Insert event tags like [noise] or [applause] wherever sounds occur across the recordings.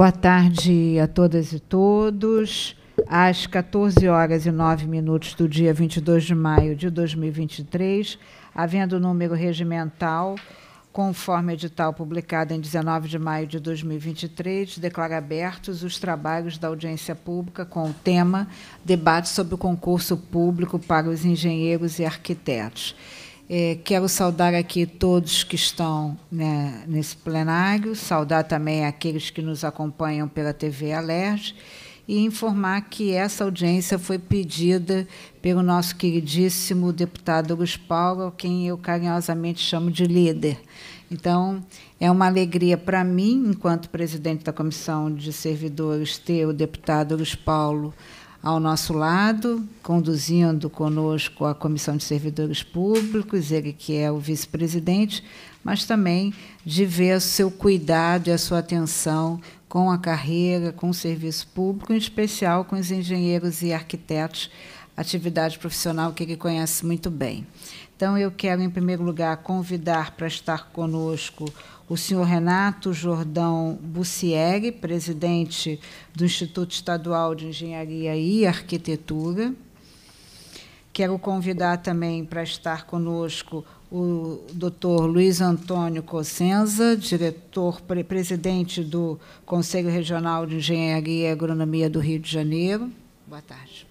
Boa tarde a todas e todos. Às 14 horas e 9 minutos do dia 22 de maio de 2023, havendo o número regimental, conforme edital publicado em 19 de maio de 2023, declara abertos os trabalhos da audiência pública com o tema Debate sobre o concurso público para os engenheiros e arquitetos. É, quero saudar aqui todos que estão né, nesse plenário, saudar também aqueles que nos acompanham pela TV Alerj e informar que essa audiência foi pedida pelo nosso queridíssimo deputado Luiz Paulo, quem eu carinhosamente chamo de líder. Então, é uma alegria para mim, enquanto presidente da Comissão de Servidores, ter o deputado Luiz Paulo ao nosso lado, conduzindo conosco a Comissão de Servidores Públicos, ele que é o vice-presidente, mas também de ver o seu cuidado e a sua atenção com a carreira, com o serviço público, em especial com os engenheiros e arquitetos, atividade profissional que ele conhece muito bem. Então, eu quero, em primeiro lugar, convidar para estar conosco o senhor Renato Jordão Bussieri, presidente do Instituto Estadual de Engenharia e Arquitetura. Quero convidar também para estar conosco o Dr. Luiz Antônio Cossenza, diretor presidente do Conselho Regional de Engenharia e Agronomia do Rio de Janeiro. Boa tarde.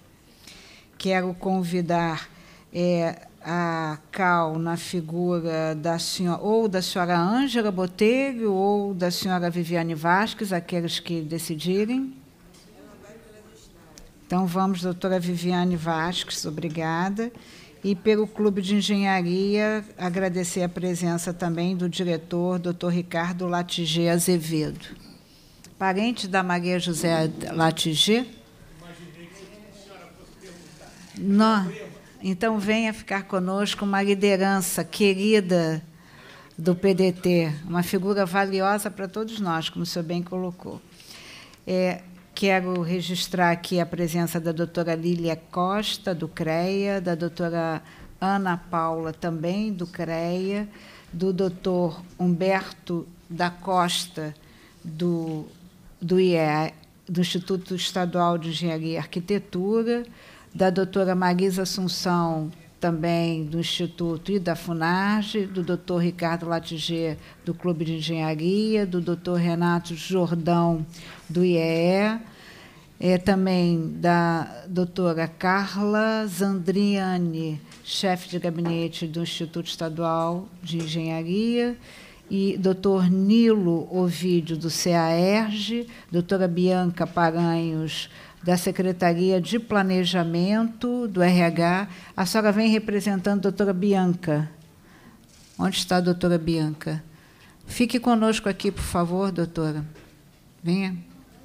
Quero convidar é, a Cal na figura da senhora, ou da senhora Ângela Botelho ou da senhora Viviane Vasques, aqueles que decidirem. Então vamos, doutora Viviane Vasques, obrigada. E pelo Clube de Engenharia, agradecer a presença também do diretor, doutor Ricardo Latigê Azevedo. Parente da Maria José Latigê? Imaginei que a senhora fosse perguntar. Não. Então venha ficar conosco uma liderança querida do PDT, uma figura valiosa para todos nós, como o senhor bem colocou. É, quero registrar aqui a presença da doutora Lília Costa, do CREA, da doutora Ana Paula, também do CREA, do doutor Humberto da Costa, do, do IE, do Instituto Estadual de Engenharia e Arquitetura, da doutora Marisa Assunção, também do Instituto e da FUNARGE, do doutor Ricardo Latiger, do Clube de Engenharia, do doutor Renato Jordão, do IEE, é, também da doutora Carla Zandriani, chefe de gabinete do Instituto Estadual de Engenharia, e doutor Nilo Ovídio, do CAERJ, doutora Bianca Paranhos, da Secretaria de Planejamento do RH. A senhora vem representando a doutora Bianca. Onde está a doutora Bianca? Fique conosco aqui, por favor, doutora. Venha.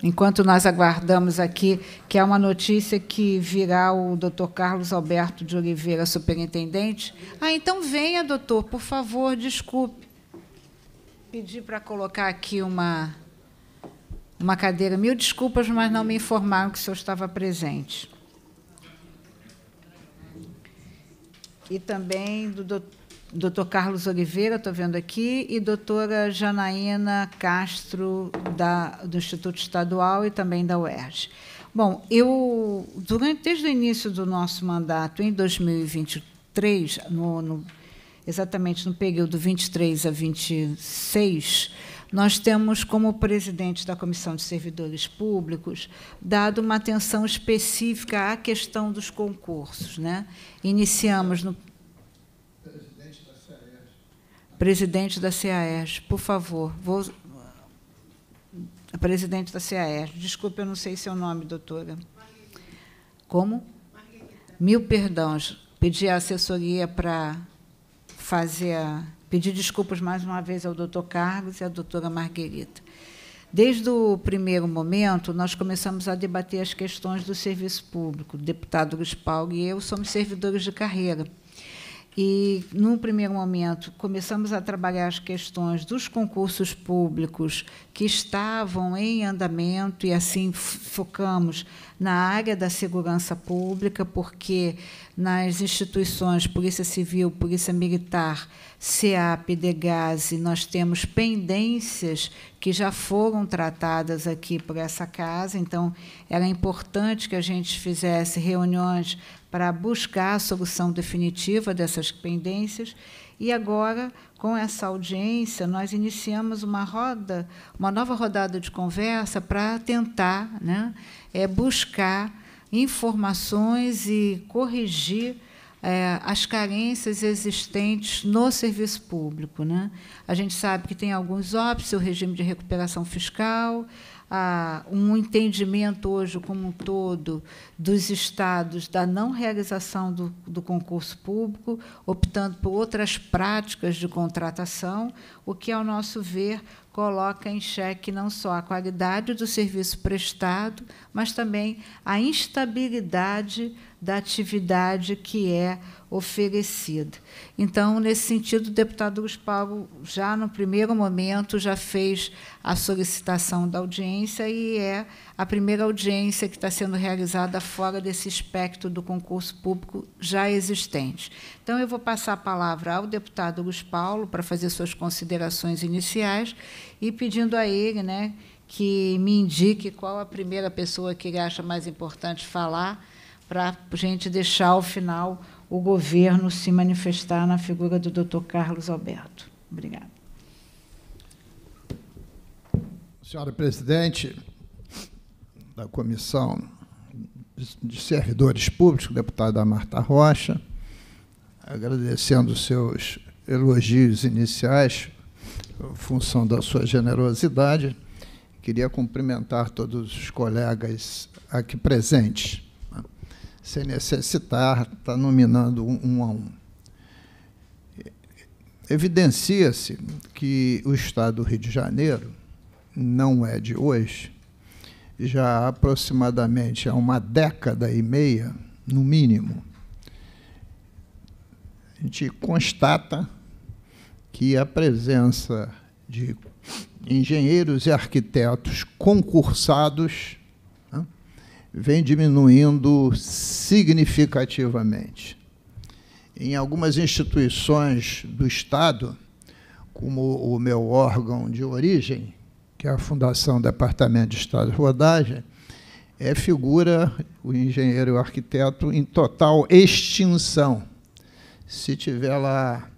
Enquanto nós aguardamos aqui, que é uma notícia que virá o doutor Carlos Alberto de Oliveira, superintendente. Ah, então venha, doutor, por favor, desculpe. Pedi para colocar aqui uma uma cadeira. Mil desculpas, mas não me informaram que o senhor estava presente. E também do doutor Carlos Oliveira, estou vendo aqui, e doutora Janaína Castro, da, do Instituto Estadual e também da UERJ. Bom, eu, durante, desde o início do nosso mandato, em 2023, no, no, exatamente no período 23 a 26, nós temos, como presidente da Comissão de Servidores Públicos, dado uma atenção específica à questão dos concursos. Né? Iniciamos no. Presidente da CAES. Presidente da CAES, por favor. Vou... Presidente da CAES. Desculpe, eu não sei seu nome, doutora. Como? Mil perdões. Pedi a assessoria para fazer a Pedi desculpas mais uma vez ao doutor Carlos e à doutora Marguerita. Desde o primeiro momento, nós começamos a debater as questões do serviço público. O deputado Luiz Paulo e eu somos servidores de carreira. E, num primeiro momento, começamos a trabalhar as questões dos concursos públicos que estavam em andamento, e assim focamos na área da segurança pública, porque nas instituições Polícia Civil, Polícia Militar, SEAP, DEGASE, nós temos pendências que já foram tratadas aqui por essa casa, então era importante que a gente fizesse reuniões para buscar a solução definitiva dessas pendências. E agora, com essa audiência, nós iniciamos uma roda, uma nova rodada de conversa para tentar né, é, buscar informações e corrigir é, as carências existentes no serviço público. Né? A gente sabe que tem alguns óbices, o regime de recuperação fiscal, a, um entendimento hoje como um todo dos estados da não realização do, do concurso público, optando por outras práticas de contratação, o que, ao nosso ver, coloca em xeque não só a qualidade do serviço prestado, mas também a instabilidade da atividade que é oferecida. Então, nesse sentido, o deputado Luiz Paulo, já no primeiro momento, já fez a solicitação da audiência e é a primeira audiência que está sendo realizada fora desse espectro do concurso público já existente. Então, eu vou passar a palavra ao deputado Luiz Paulo para fazer suas considerações iniciais e pedindo a ele, né, que me indique qual a primeira pessoa que ele acha mais importante falar para a gente deixar ao final o governo se manifestar na figura do Dr. Carlos Alberto. Obrigada. Senhora presidente da Comissão de Servidores Públicos, deputada Marta Rocha, agradecendo os seus elogios iniciais, função da sua generosidade, queria cumprimentar todos os colegas aqui presentes sem necessitar, está nominando um a um. Evidencia-se que o Estado do Rio de Janeiro não é de hoje, já aproximadamente há uma década e meia, no mínimo, a gente constata que a presença de engenheiros e arquitetos concursados vem diminuindo significativamente. Em algumas instituições do Estado, como o meu órgão de origem, que é a Fundação Departamento de Estado de Rodagem, é figura, o engenheiro e o arquiteto, em total extinção. Se tiver lá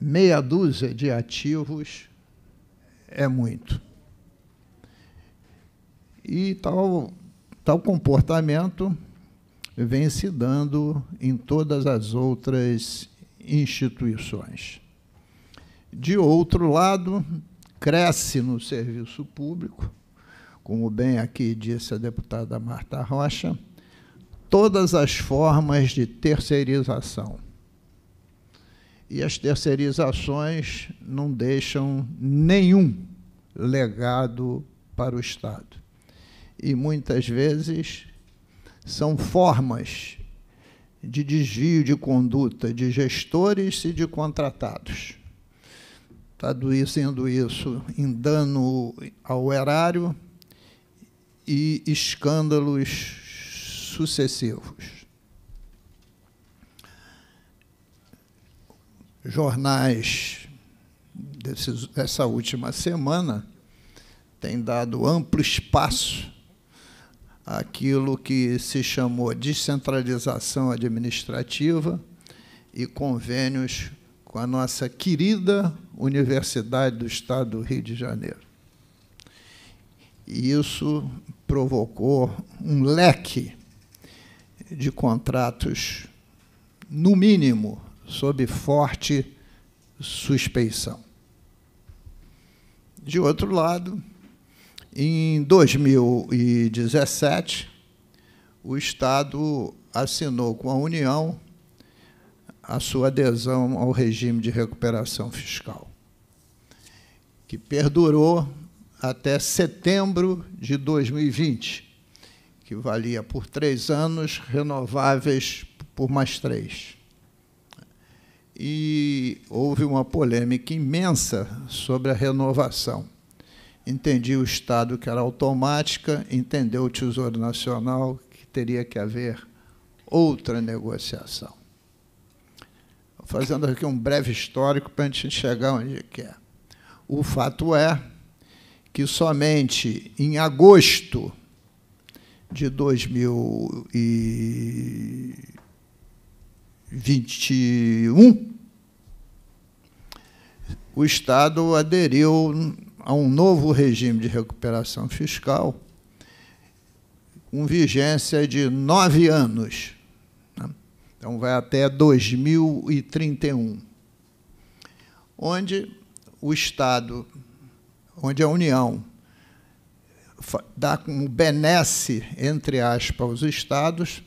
meia dúzia de ativos, é muito. E tal Tal comportamento vem se dando em todas as outras instituições. De outro lado, cresce no serviço público, como bem aqui disse a deputada Marta Rocha, todas as formas de terceirização. E as terceirizações não deixam nenhum legado para o Estado e muitas vezes são formas de desvio de conduta de gestores e de contratados. Traduzindo tá isso em dano ao erário e escândalos sucessivos. Jornais dessa última semana têm dado amplo espaço aquilo que se chamou descentralização administrativa e convênios com a nossa querida Universidade do Estado do Rio de Janeiro. E isso provocou um leque de contratos, no mínimo, sob forte suspeição. De outro lado, em 2017, o Estado assinou com a União a sua adesão ao regime de recuperação fiscal, que perdurou até setembro de 2020, que valia por três anos, renováveis por mais três. E houve uma polêmica imensa sobre a renovação entendi o Estado que era automática, entendeu o Tesouro Nacional que teria que haver outra negociação. Fazendo aqui um breve histórico para a gente chegar onde quer. É. O fato é que somente em agosto de 2021 o Estado aderiu a um novo regime de recuperação fiscal, com vigência de nove anos. Né? Então, vai até 2031, onde o Estado, onde a União dá como benesse, entre aspas, aos Estados,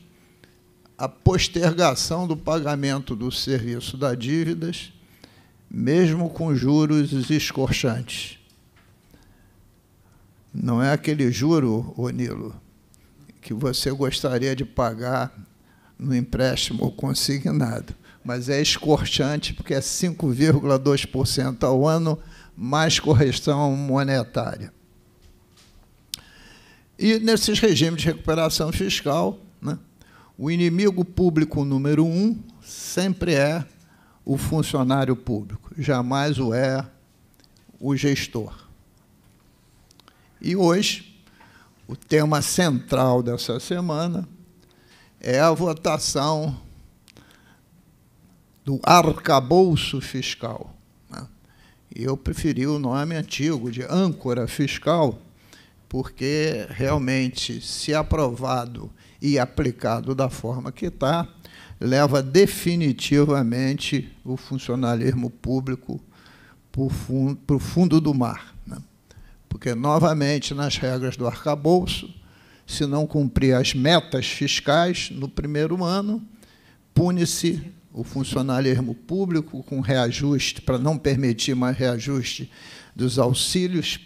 a postergação do pagamento do serviço das dívidas, mesmo com juros escorchantes. Não é aquele juro, Onilo, que você gostaria de pagar no empréstimo consignado, mas é escorchante porque é 5,2% ao ano mais correção monetária. E nesses regimes de recuperação fiscal, né, o inimigo público número um sempre é o funcionário público, jamais o é o gestor. E hoje, o tema central dessa semana é a votação do arcabouço fiscal. Né? Eu preferi o nome antigo de âncora fiscal, porque realmente, se aprovado e aplicado da forma que está, leva definitivamente o funcionalismo público para o fundo do mar. Porque, novamente, nas regras do arcabouço, se não cumprir as metas fiscais no primeiro ano, pune-se o funcionalismo público com reajuste, para não permitir mais reajuste dos auxílios,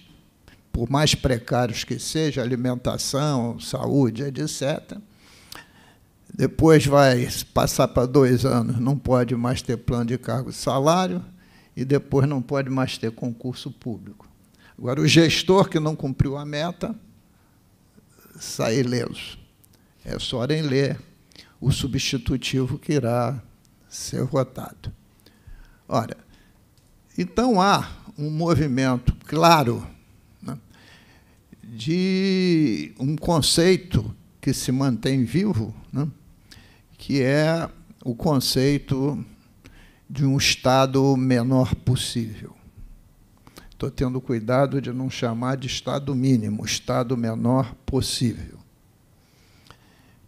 por mais precários que sejam, alimentação, saúde, etc. Depois vai passar para dois anos, não pode mais ter plano de cargo e salário, e depois não pode mais ter concurso público. Agora, o gestor que não cumpriu a meta, sai leso. É só em ler o substitutivo que irá ser votado. Ora, então há um movimento claro né, de um conceito que se mantém vivo, né, que é o conceito de um Estado menor possível. Estou tendo cuidado de não chamar de estado mínimo, estado menor possível.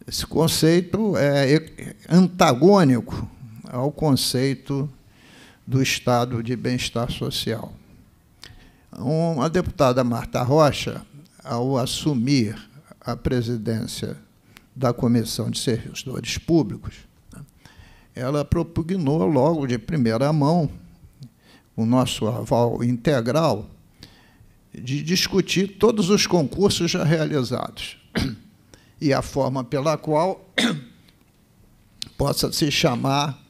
Esse conceito é antagônico ao conceito do estado de bem-estar social. a deputada Marta Rocha, ao assumir a presidência da Comissão de Servidores Públicos, né, ela propugnou logo de primeira mão com o nosso aval integral, de discutir todos os concursos já realizados e a forma pela qual possa se chamar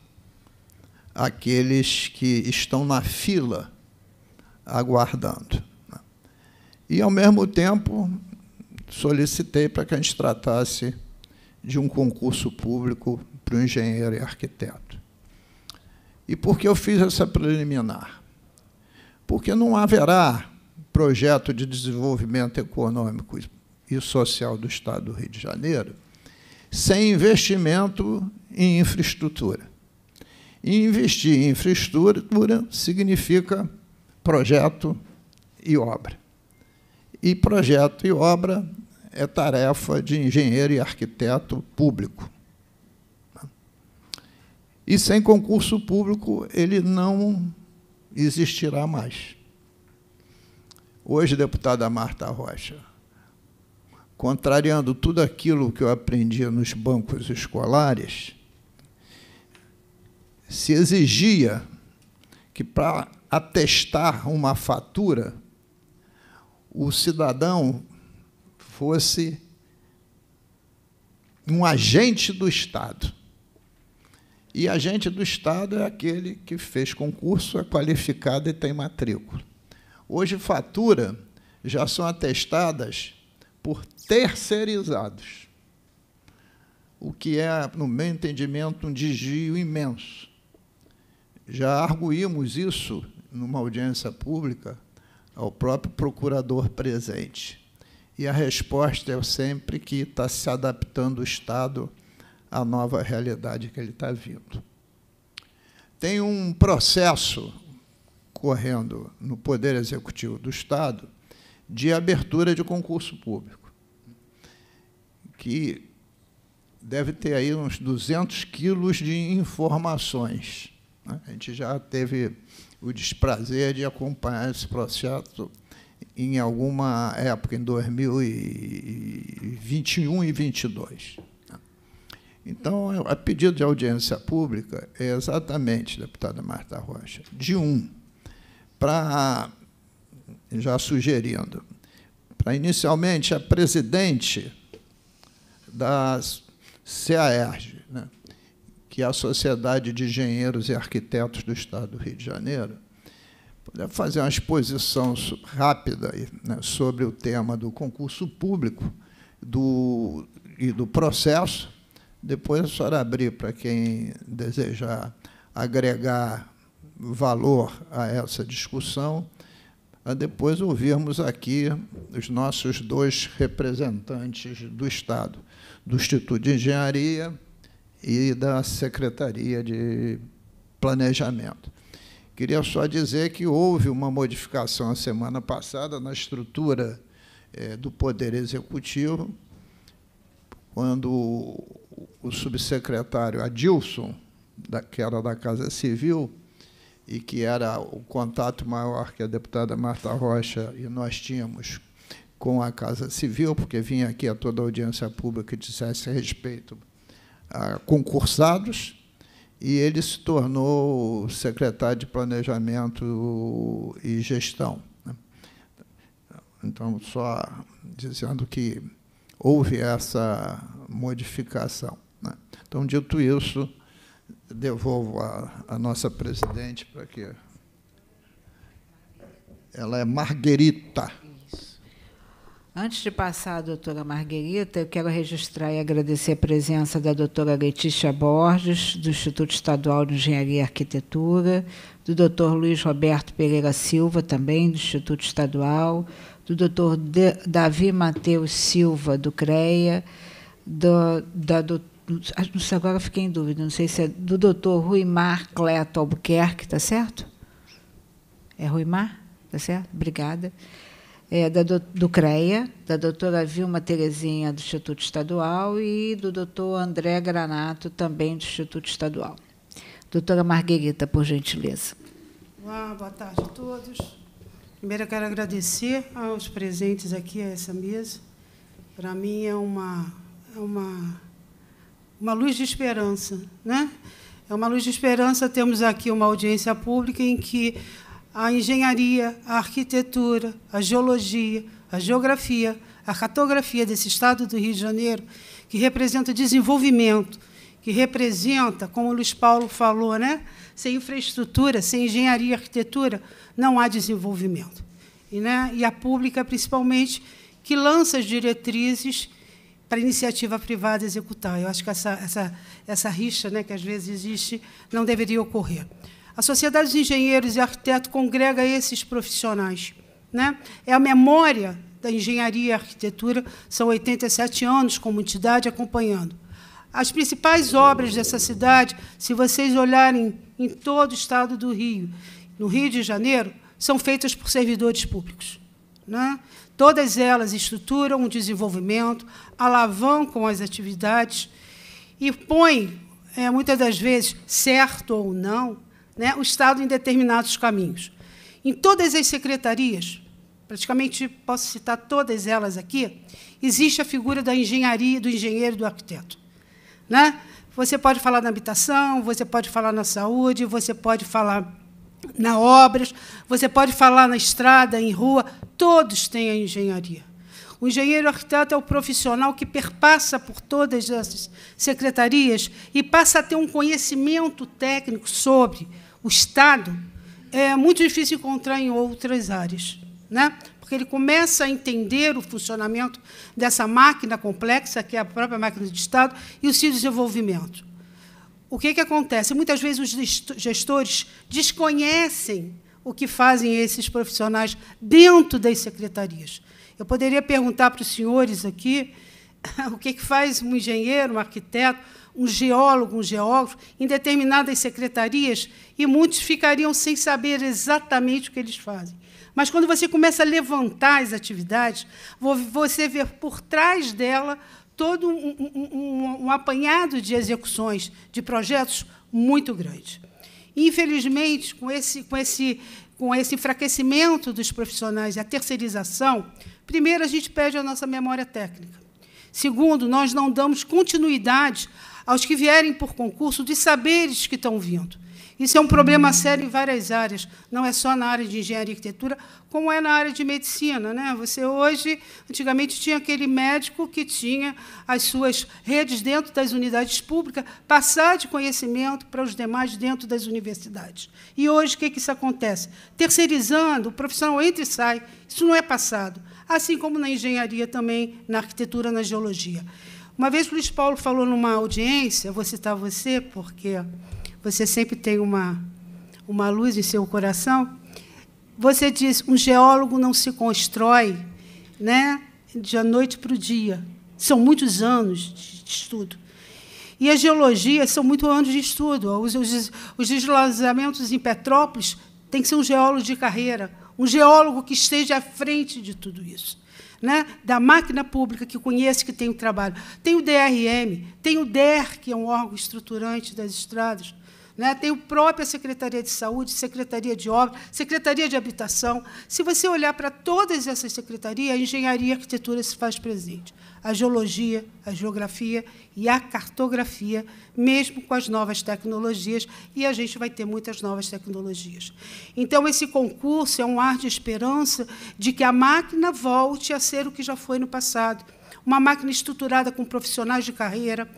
aqueles que estão na fila aguardando. E, ao mesmo tempo, solicitei para que a gente tratasse de um concurso público para o engenheiro e arquiteto. E por que eu fiz essa preliminar? porque não haverá projeto de desenvolvimento econômico e social do Estado do Rio de Janeiro sem investimento em infraestrutura. E investir em infraestrutura significa projeto e obra. E projeto e obra é tarefa de engenheiro e arquiteto público. E sem concurso público, ele não existirá mais. Hoje, deputada Marta Rocha, contrariando tudo aquilo que eu aprendi nos bancos escolares, se exigia que para atestar uma fatura, o cidadão fosse um agente do Estado. E agente do Estado é aquele que fez concurso, é qualificado e tem matrícula. Hoje, fatura já são atestadas por terceirizados, o que é, no meu entendimento, um desvio imenso. Já arguímos isso numa audiência pública ao próprio procurador presente. E a resposta é sempre que está se adaptando o Estado a nova realidade que ele está vindo. Tem um processo correndo no Poder Executivo do Estado de abertura de concurso público, que deve ter aí uns 200 quilos de informações. Né? A gente já teve o desprazer de acompanhar esse processo em alguma época, em 2021 e 2022. Então, a pedido de audiência pública é exatamente, deputada Marta Rocha, de um, para, já sugerindo, para inicialmente a presidente da CAERJ, né, que é a Sociedade de Engenheiros e Arquitetos do Estado do Rio de Janeiro, poder fazer uma exposição rápida né, sobre o tema do concurso público do, e do processo, depois a senhora abrir para quem desejar agregar valor a essa discussão, a depois ouvirmos aqui os nossos dois representantes do Estado, do Instituto de Engenharia e da Secretaria de Planejamento. Queria só dizer que houve uma modificação a semana passada na estrutura eh, do Poder Executivo, quando o subsecretário Adilson, da, que era da Casa Civil, e que era o contato maior que a deputada Marta Rocha e nós tínhamos com a Casa Civil, porque vinha aqui a toda a audiência pública e dissesse respeito a concursados, e ele se tornou secretário de Planejamento e Gestão. Né? Então, só dizendo que houve essa modificação. Né? Então, dito isso, devolvo a, a nossa presidente para que. Ela é Marguerita. Antes de passar à doutora Marguerita, eu quero registrar e agradecer a presença da doutora Letícia Borges, do Instituto Estadual de Engenharia e Arquitetura, do doutor Luiz Roberto Pereira Silva, também do Instituto Estadual, do doutor Davi Mateus Silva, do CREA, do, da doutora ah, não sei, agora fiquei em dúvida, não sei se é do doutor Ruimar Cleto Albuquerque, tá certo? É Ruimar? Tá certo? Obrigada. É, da, do, do CREA, da doutora Vilma Terezinha, do Instituto Estadual, e do doutor André Granato, também do Instituto Estadual. Doutora Marguerita, por gentileza. Olá, boa tarde a todos. Primeiro, eu quero agradecer aos presentes aqui a essa mesa. Para mim é uma, é uma, uma luz de esperança, né? É uma luz de esperança. Temos aqui uma audiência pública em que a engenharia, a arquitetura, a geologia, a geografia, a cartografia desse estado do Rio de Janeiro, que representa desenvolvimento, que representa, como o Luiz Paulo falou, né? sem infraestrutura, sem engenharia e arquitetura, não há desenvolvimento. E, né, e a pública, principalmente, que lança as diretrizes para a iniciativa privada executar. Eu acho que essa, essa, essa rixa né, que às vezes existe não deveria ocorrer. A Sociedade de Engenheiros e Arquitetos congrega esses profissionais. Né? É a memória da engenharia e arquitetura, são 87 anos como entidade acompanhando. As principais obras dessa cidade, se vocês olharem em todo o estado do Rio, no Rio de Janeiro, são feitas por servidores públicos. Né? Todas elas estruturam o desenvolvimento, alavancam as atividades e põem, é, muitas das vezes, certo ou não, né, o Estado em determinados caminhos. Em todas as secretarias, praticamente posso citar todas elas aqui, existe a figura da engenharia, do engenheiro e do arquiteto. Né? Você pode falar na habitação, você pode falar na saúde, você pode falar na obras, você pode falar na estrada, em rua, todos têm a engenharia. O engenheiro arquiteto é o profissional que perpassa por todas as secretarias e passa a ter um conhecimento técnico sobre o Estado. É muito difícil encontrar em outras áreas, né? porque ele começa a entender o funcionamento dessa máquina complexa, que é a própria máquina de Estado, e o seu desenvolvimento o que, que acontece? Muitas vezes os gestores desconhecem o que fazem esses profissionais dentro das secretarias. Eu poderia perguntar para os senhores aqui [laughs] o que, que faz um engenheiro, um arquiteto, um geólogo, um geógrafo, em determinadas secretarias, e muitos ficariam sem saber exatamente o que eles fazem. Mas quando você começa a levantar as atividades, você vê por trás dela todo um, um, um apanhado de execuções, de projetos muito grande. Infelizmente, com esse, com esse, com esse enfraquecimento dos profissionais, a terceirização, primeiro, a gente perde a nossa memória técnica. Segundo, nós não damos continuidade aos que vierem por concurso de saberes que estão vindo. Isso é um problema sério em várias áreas, não é só na área de engenharia e arquitetura, como é na área de medicina. Né? Você hoje, antigamente, tinha aquele médico que tinha as suas redes dentro das unidades públicas, passar de conhecimento para os demais dentro das universidades. E hoje, o que, é que isso acontece? Terceirizando, o profissional entra e sai, isso não é passado. Assim como na engenharia também, na arquitetura, na geologia. Uma vez o Luiz Paulo falou numa audiência, vou citar você, porque você sempre tem uma, uma luz em seu coração. Você diz: um geólogo não se constrói né, de noite para o dia. São muitos anos de estudo. E a geologia são muitos anos de estudo. Os, os, os deslizamentos em Petrópolis tem que ser um geólogo de carreira, um geólogo que esteja à frente de tudo isso. Né, da máquina pública que conhece que tem o trabalho. Tem o DRM, tem o DER, que é um órgão estruturante das estradas. Né? Tem a própria Secretaria de Saúde, Secretaria de Obras, Secretaria de Habitação. Se você olhar para todas essas secretarias, a engenharia e a arquitetura se faz presente. A geologia, a geografia e a cartografia, mesmo com as novas tecnologias, e a gente vai ter muitas novas tecnologias. Então, esse concurso é um ar de esperança de que a máquina volte a ser o que já foi no passado uma máquina estruturada com profissionais de carreira,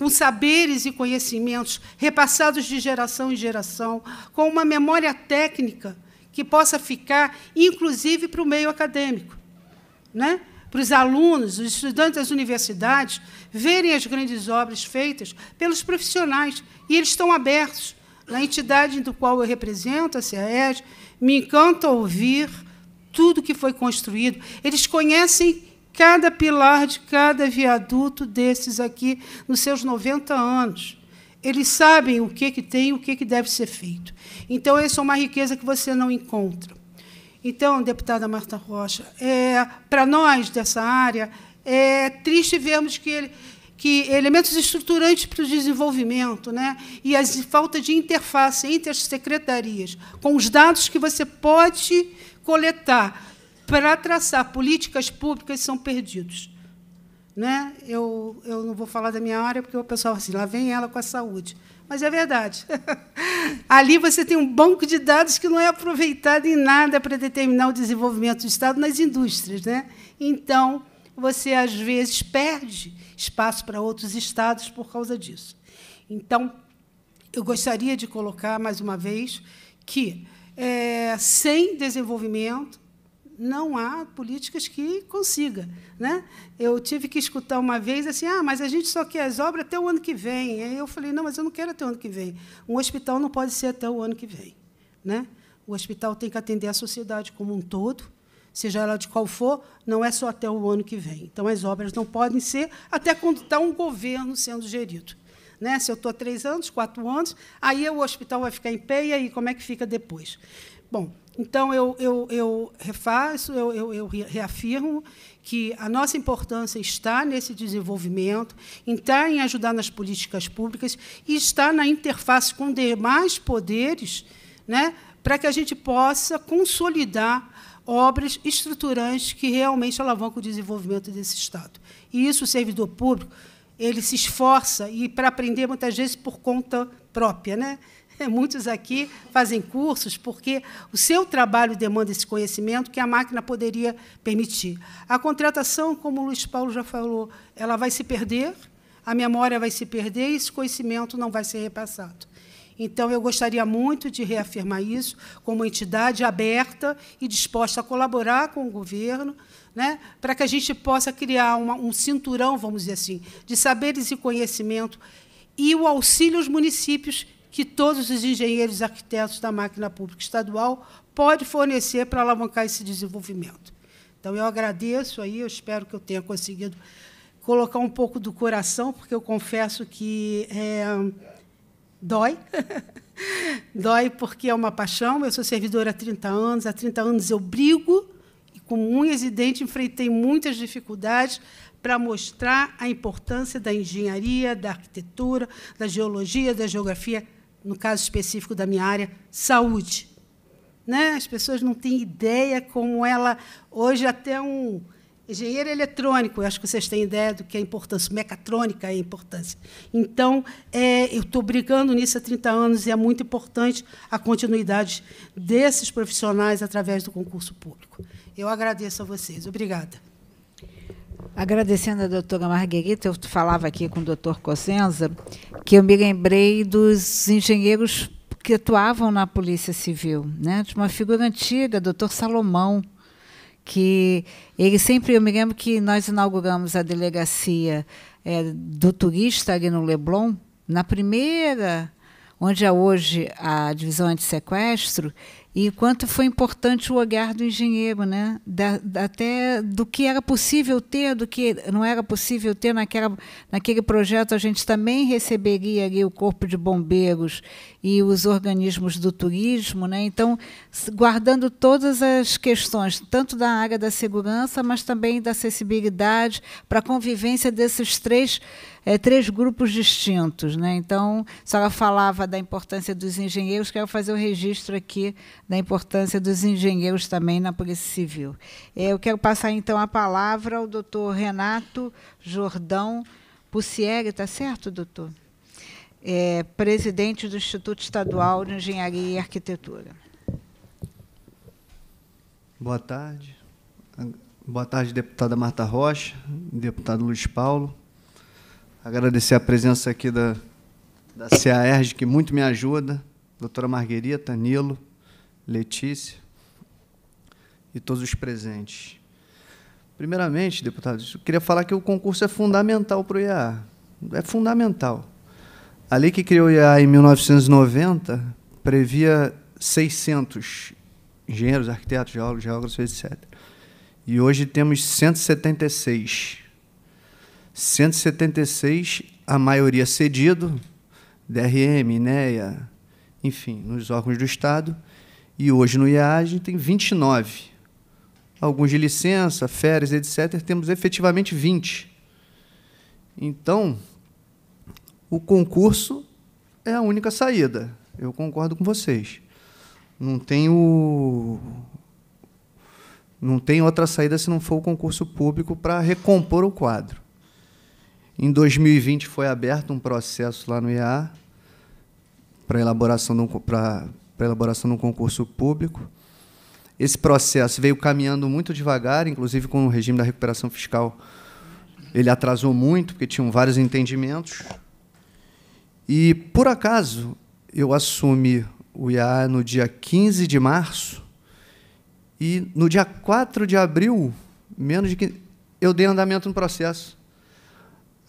com saberes e conhecimentos repassados de geração em geração, com uma memória técnica que possa ficar, inclusive, para o meio acadêmico. Né? Para os alunos, os estudantes das universidades, verem as grandes obras feitas pelos profissionais. E eles estão abertos. Na entidade do qual eu represento, a CERES, me encanta ouvir tudo que foi construído. Eles conhecem cada pilar de cada viaduto desses aqui nos seus 90 anos. Eles sabem o que, que tem e o que, que deve ser feito. Então, essa é uma riqueza que você não encontra. Então, deputada Marta Rocha, é, para nós dessa área, é triste vermos que, ele, que elementos estruturantes para o desenvolvimento né, e a falta de interface entre as secretarias, com os dados que você pode coletar para traçar políticas públicas são perdidos. Né? Eu, eu não vou falar da minha área, porque o pessoal assim, lá vem ela com a saúde. Mas é verdade. [laughs] Ali você tem um banco de dados que não é aproveitado em nada para determinar o desenvolvimento do Estado nas indústrias. Né? Então, você, às vezes, perde espaço para outros Estados por causa disso. Então, eu gostaria de colocar, mais uma vez, que é, sem desenvolvimento não há políticas que consiga. Né? Eu tive que escutar uma vez assim, ah, mas a gente só quer as obras até o ano que vem. Aí eu falei, não, mas eu não quero até o ano que vem. Um hospital não pode ser até o ano que vem. Né? O hospital tem que atender a sociedade como um todo, seja ela de qual for, não é só até o ano que vem. Então, as obras não podem ser até quando está um governo sendo gerido. Né? Se eu estou há três anos, quatro anos, aí o hospital vai ficar em pé e aí como é que fica depois? Bom, então, eu, eu, eu refaço, eu, eu, eu reafirmo que a nossa importância está nesse desenvolvimento, está em ajudar nas políticas públicas e está na interface com demais poderes, né, para que a gente possa consolidar obras estruturantes que realmente alavancam o desenvolvimento desse Estado. E isso o servidor público ele se esforça e para aprender muitas vezes por conta própria, né? Né? Muitos aqui fazem cursos porque o seu trabalho demanda esse conhecimento que a máquina poderia permitir. A contratação, como o Luiz Paulo já falou, ela vai se perder, a memória vai se perder e esse conhecimento não vai ser repassado. Então, eu gostaria muito de reafirmar isso como entidade aberta e disposta a colaborar com o governo, né, para que a gente possa criar uma, um cinturão, vamos dizer assim, de saberes e conhecimento e o auxílio aos municípios que todos os engenheiros e arquitetos da máquina pública estadual podem fornecer para alavancar esse desenvolvimento. Então, eu agradeço aí, eu espero que eu tenha conseguido colocar um pouco do coração, porque eu confesso que é, dói. [laughs] dói porque é uma paixão. Eu sou servidora há 30 anos. Há 30 anos eu brigo e, com unhas e dentes, enfrentei muitas dificuldades para mostrar a importância da engenharia, da arquitetura, da geologia, da geografia no caso específico da minha área, saúde. Né? As pessoas não têm ideia como ela. Hoje, até um engenheiro eletrônico, acho que vocês têm ideia do que é a importância, mecatrônica é a importância. Então, é, eu estou brigando nisso há 30 anos e é muito importante a continuidade desses profissionais através do concurso público. Eu agradeço a vocês. Obrigada. Agradecendo a doutora Marguerita, eu falava aqui com o doutor Cosenza que eu me lembrei dos engenheiros que atuavam na Polícia Civil, né? de uma figura antiga, doutor Salomão, que ele sempre, eu me lembro que nós inauguramos a delegacia é, do turista ali no Leblon, na primeira, onde é hoje a divisão antissequestro, sequestro e quanto foi importante o olhar do engenheiro, né? Da, da, até do que era possível ter, do que não era possível ter naquela, naquele projeto, a gente também receberia ali o corpo de bombeiros e os organismos do turismo, né? Então, guardando todas as questões, tanto da área da segurança, mas também da acessibilidade para a convivência desses três é, três grupos distintos. Né? Então, a senhora falava da importância dos engenheiros, quero fazer o registro aqui da importância dos engenheiros também na Polícia Civil. Eh, eu quero passar, então, a palavra ao doutor Renato Jordão Pucieri, está certo, doutor? é, presidente do Instituto Estadual de Engenharia e Arquitetura. Boa tarde. Boa tarde, deputada Marta Rocha, deputado Luiz Paulo. Agradecer a presença aqui da, da CAERJ, que muito me ajuda, doutora Marguerita, Nilo, Letícia e todos os presentes. Primeiramente, deputados, eu queria falar que o concurso é fundamental para o IAA. É fundamental. A lei que criou o IA em 1990 previa 600 engenheiros, arquitetos, geólogos, geógrafos, etc. E hoje temos 176. 176, a maioria cedido, DRM, INEA, enfim, nos órgãos do Estado. E hoje no IA a gente tem 29. Alguns de licença, férias, etc., temos efetivamente 20. Então, o concurso é a única saída. Eu concordo com vocês. Não o, não tem outra saída se não for o concurso público para recompor o quadro. Em 2020 foi aberto um processo lá no IA para elaboração de um, para, para elaboração de um concurso público. Esse processo veio caminhando muito devagar, inclusive com o regime da recuperação fiscal. Ele atrasou muito, porque tinham vários entendimentos. E, por acaso, eu assumi o IA no dia 15 de março e no dia 4 de abril, menos de 15, eu dei andamento no processo.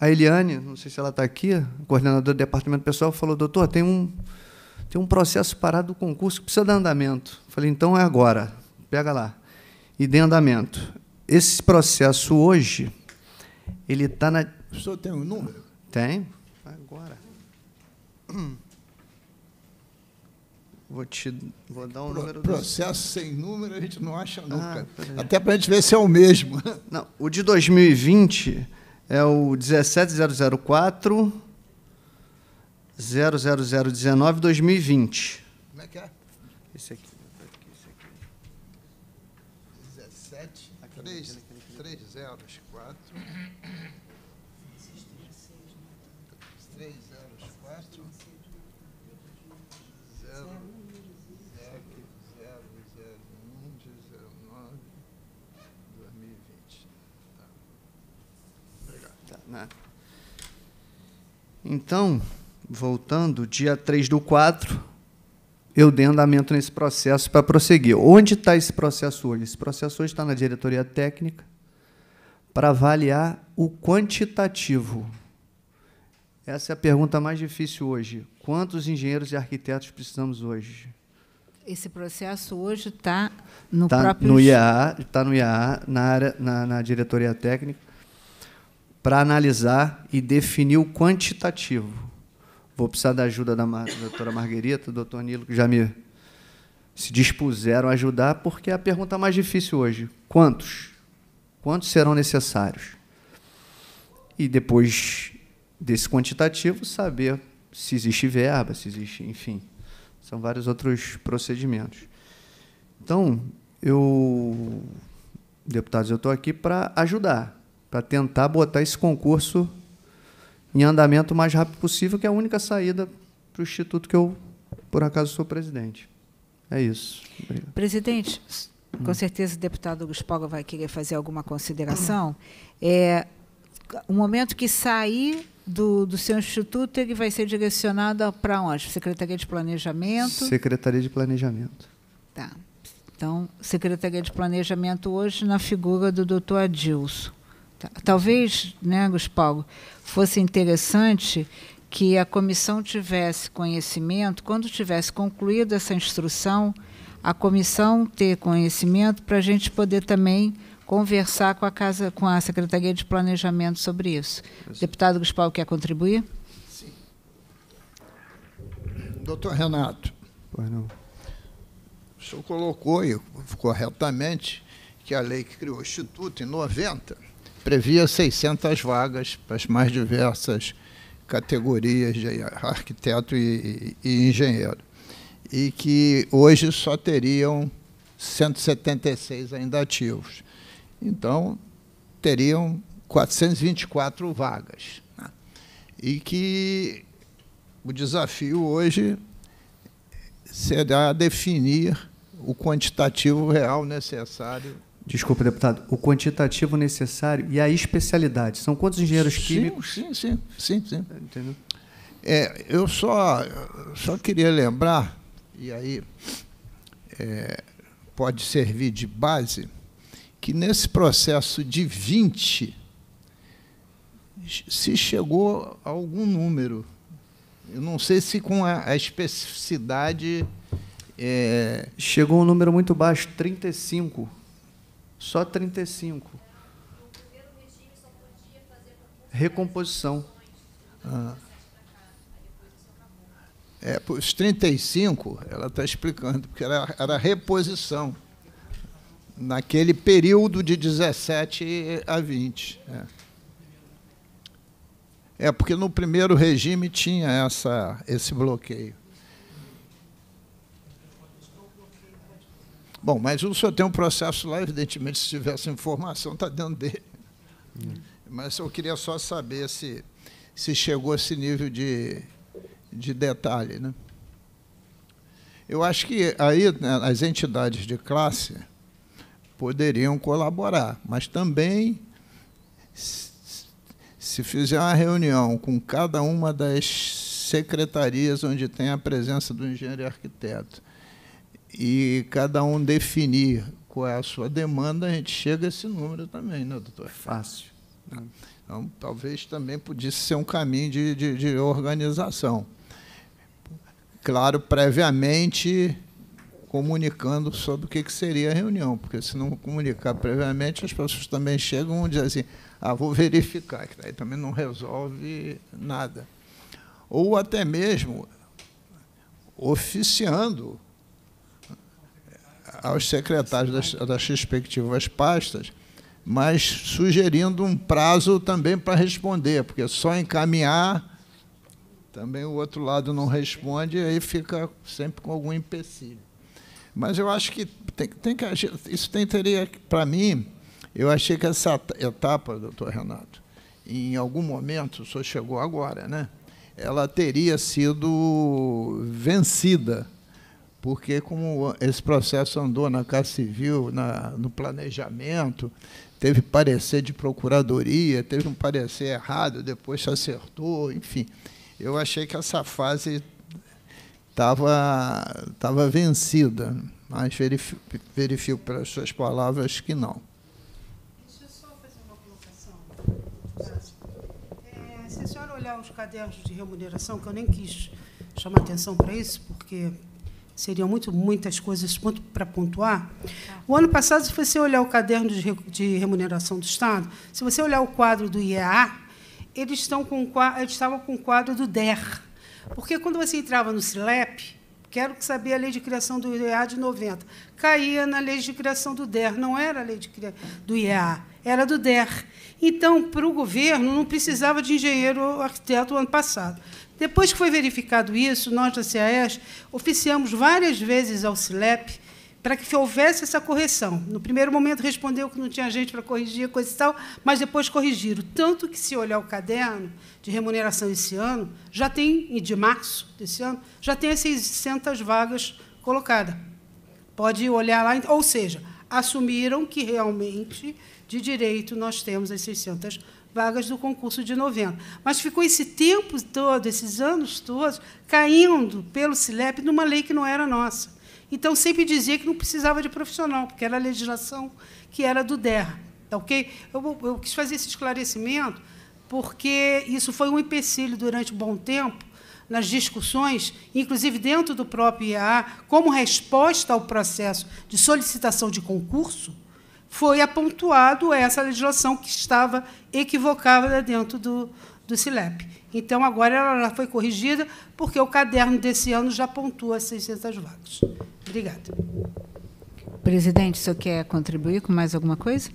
A Eliane, não sei se ela está aqui, coordenadora do departamento pessoal, falou: doutor, tem um, tem um processo parado do concurso que precisa dar andamento. Falei: então é agora, pega lá. E dei andamento. Esse processo hoje, ele está na. O senhor tem um número? Tem. Agora. Vou te vou dar um Pro, número. Processo do... sem número a gente não acha ah, nunca. Ah, Até para a gente ver se é o mesmo. [laughs] Não, o de 2020 é o 17004 00019 2020. Como é que é? Então, voltando, dia 3 do 4, eu dei andamento nesse processo para prosseguir. Onde está esse processo hoje? Esse processo hoje está na diretoria técnica para avaliar o quantitativo. Essa é a pergunta mais difícil hoje. Quantos engenheiros e arquitetos precisamos hoje? Esse processo hoje está no tá próprio... Está no IAA, tá no IAA na, área, na, na diretoria técnica para analisar e definir o quantitativo. Vou precisar da ajuda da, doutora Marguerita, do doutor Nilo, que já me se dispuseram a ajudar, porque é a pergunta mais difícil hoje. Quantos? Quantos serão necessários? E depois desse quantitativo, saber se existe verba, se existe, enfim. São vários outros procedimentos. Então, eu, deputados, eu estou aqui para ajudar para tentar botar esse concurso em andamento o mais rápido possível, que é a única saída para o instituto que eu, por acaso, sou presidente. É isso. Obrigado. Presidente, com hum. certeza o deputado Guspaga vai querer fazer alguma consideração. É, o momento que sair do, do seu instituto, ele vai ser direcionado para onde? Secretaria de Planejamento? Secretaria de Planejamento. Tá. Então, Secretaria de Planejamento hoje na figura do doutor Adilson. Tá. Talvez, né, Gus Paulo, fosse interessante que a comissão tivesse conhecimento, quando tivesse concluído essa instrução, a comissão ter conhecimento para a gente poder também conversar com a casa, com a Secretaria de Planejamento sobre isso. Deputado Gustavo quer contribuir? Sim. Doutor Renato. Pois não. O senhor colocou corretamente que a lei que criou o Instituto em 90 previa 600 vagas para as mais diversas categorias de arquiteto e, e, e engenheiro, e que hoje só teriam 176 ainda ativos. Então, teriam 424 vagas. Né? E que o desafio hoje será definir o quantitativo real necessário desculpa, deputado, o quantitativo necessário e a especialidade. São quantos engenheiros sim, químicos? Sim, sim, sim, sim. Entendeu? É, eu só, só queria lembrar, e aí é, pode servir de base, que nesse processo de 20 se chegou a algum número. Eu não sei se com a, a especificidade. É... Chegou um número muito baixo, 35 só 35. Recomposição. Ah. É, os 35, ela está explicando, porque era, era reposição naquele período de 17 a 20. É. é porque no primeiro regime tinha essa, esse bloqueio. Bom, mas o senhor tem um processo lá, evidentemente, se tivesse informação, está dentro dele. Hum. Mas eu queria só saber se, se chegou a esse nível de, de detalhe. Né? Eu acho que aí né, as entidades de classe poderiam colaborar, mas também se fizer uma reunião com cada uma das secretarias onde tem a presença do engenheiro e arquiteto e cada um definir qual é a sua demanda, a gente chega a esse número também, né, doutor? Fácil. Né? Então, talvez também pudesse ser um caminho de, de, de organização. Claro, previamente comunicando sobre o que, que seria a reunião, porque se não comunicar previamente, as pessoas também chegam e dizem assim, ah, vou verificar, que daí também não resolve nada. Ou até mesmo oficiando aos secretários das, respectivas pastas, mas sugerindo um prazo também para responder, porque só encaminhar também o outro lado não responde e aí fica sempre com algum empecilho. Mas eu acho que tem, tem que isso tem teria para mim, eu achei que essa etapa, doutor Renato, em algum momento, o senhor chegou agora, né? Ela teria sido vencida porque como esse processo andou na Casa Civil, na, no planejamento, teve parecer de procuradoria, teve um parecer errado, depois se acertou, enfim. Eu achei que essa fase estava tava vencida, mas verifico, verifico pelas suas palavras que não. Deixa eu só fazer uma colocação. É, se a senhora olhar os cadernos de remuneração, que eu nem quis chamar atenção para isso, porque seriam muito, muitas coisas para pontuar. O ano passado, se você olhar o caderno de remuneração do Estado, se você olhar o quadro do IEA, eles, estão com, eles estavam com o quadro do DER. Porque quando você entrava no CILEP, quero saber a lei de criação do IEA de 90, caía na lei de criação do DER, não era a lei de, do IEA, era do DER. Então, para o governo, não precisava de engenheiro ou arquiteto o ano passado. Depois que foi verificado isso, nós da CAES oficiamos várias vezes ao CILEP para que houvesse essa correção. No primeiro momento respondeu que não tinha gente para corrigir, coisa e tal, mas depois corrigiram. Tanto que, se olhar o caderno de remuneração esse ano, já tem, de março desse ano, já tem as 600 vagas colocadas. Pode olhar lá, ou seja, assumiram que realmente de direito nós temos as 600 vagas do concurso de 90. Mas ficou esse tempo todo, esses anos todos, caindo pelo CILEP numa lei que não era nossa. Então, sempre dizia que não precisava de profissional, porque era a legislação que era do DER. Tá okay? eu, eu quis fazer esse esclarecimento, porque isso foi um empecilho durante um bom tempo nas discussões, inclusive dentro do próprio IAA, como resposta ao processo de solicitação de concurso, foi apontado essa legislação que estava equivocada dentro do, do CILEP. Então, agora ela foi corrigida, porque o caderno desse ano já pontua 600 vagas. Obrigada. Presidente, o senhor quer contribuir com mais alguma coisa?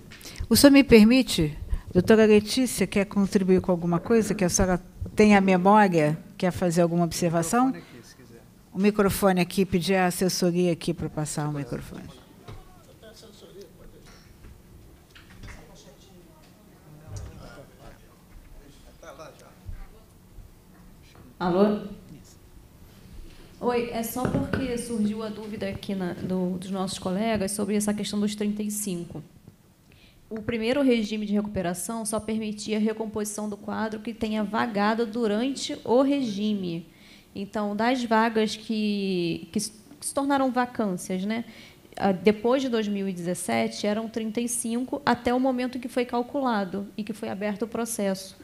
O senhor me permite, doutora Letícia, quer contribuir com alguma coisa que a senhora tenha memória? Quer fazer alguma observação? O microfone aqui, pedir a assessoria aqui para passar o microfone. Alô? Oi, é só porque surgiu a dúvida aqui na, do, dos nossos colegas sobre essa questão dos 35. O primeiro regime de recuperação só permitia a recomposição do quadro que tenha vagado durante o regime. Então, das vagas que, que se tornaram vacâncias, né? depois de 2017, eram 35 até o momento que foi calculado e que foi aberto o processo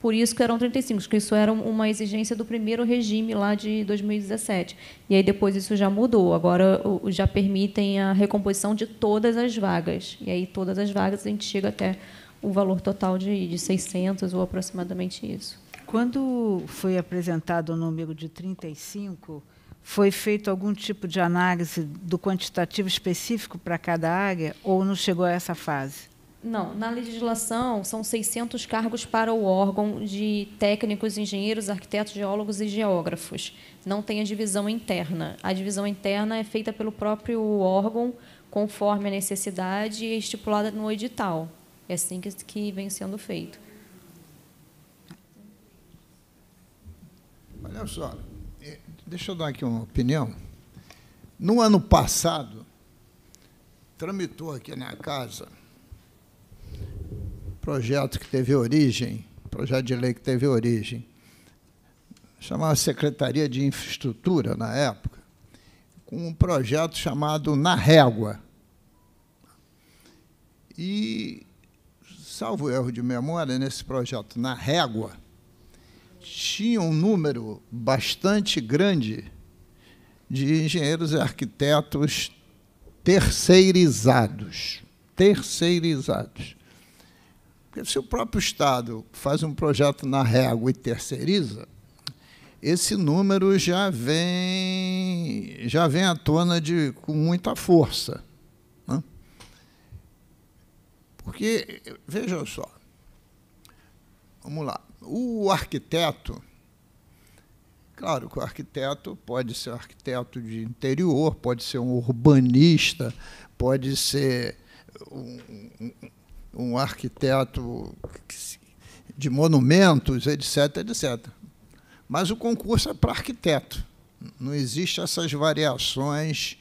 por isso que eram 35, porque isso era uma exigência do primeiro regime lá de 2017. E aí depois isso já mudou. Agora já permitem a recomposição de todas as vagas. E aí todas as vagas a gente chega até o valor total de, de 600 ou aproximadamente isso. Quando foi apresentado o número de 35, foi feito algum tipo de análise do quantitativo específico para cada área ou não chegou a essa fase? Não, na legislação são 600 cargos para o órgão de técnicos, engenheiros, arquitetos, geólogos e geógrafos. Não tem a divisão interna. A divisão interna é feita pelo próprio órgão conforme a necessidade e é estipulada no edital. É assim que, que vem sendo feito. Olha só, é, deixa eu dar aqui uma opinião. No ano passado, tramitou aqui na casa projeto que teve origem, projeto de lei que teve origem, chamava Secretaria de Infraestrutura, na época, com um projeto chamado Na Régua. E, salvo erro de memória, nesse projeto Na Régua, tinha um número bastante grande de engenheiros e arquitetos terceirizados. Terceirizados. Porque se o próprio Estado faz um projeto na régua e terceiriza, esse número já vem, já vem à tona de, com muita força. Né? Porque, vejam só, vamos lá, o arquiteto, Claro que o arquiteto pode ser um arquiteto de interior, pode ser um urbanista, pode ser um, um, um arquiteto de monumentos, etc, etc. Mas o concurso é para arquiteto. Não existe essas variações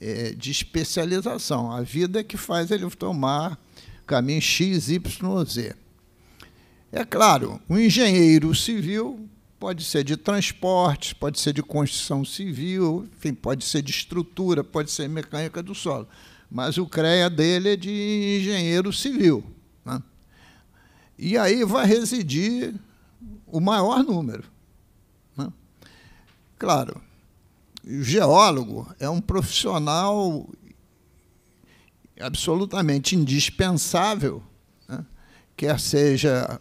eh, de especialização. A vida é que faz ele tomar caminho X, Y, Z. É claro, o engenheiro civil pode ser de transporte, pode ser de construção civil, enfim, pode ser de estrutura, pode ser mecânica do solo mas o CREA dele é de engenheiro civil. Né? E aí vai residir o maior número. Né? Claro, o geólogo é um profissional absolutamente indispensável, né? quer seja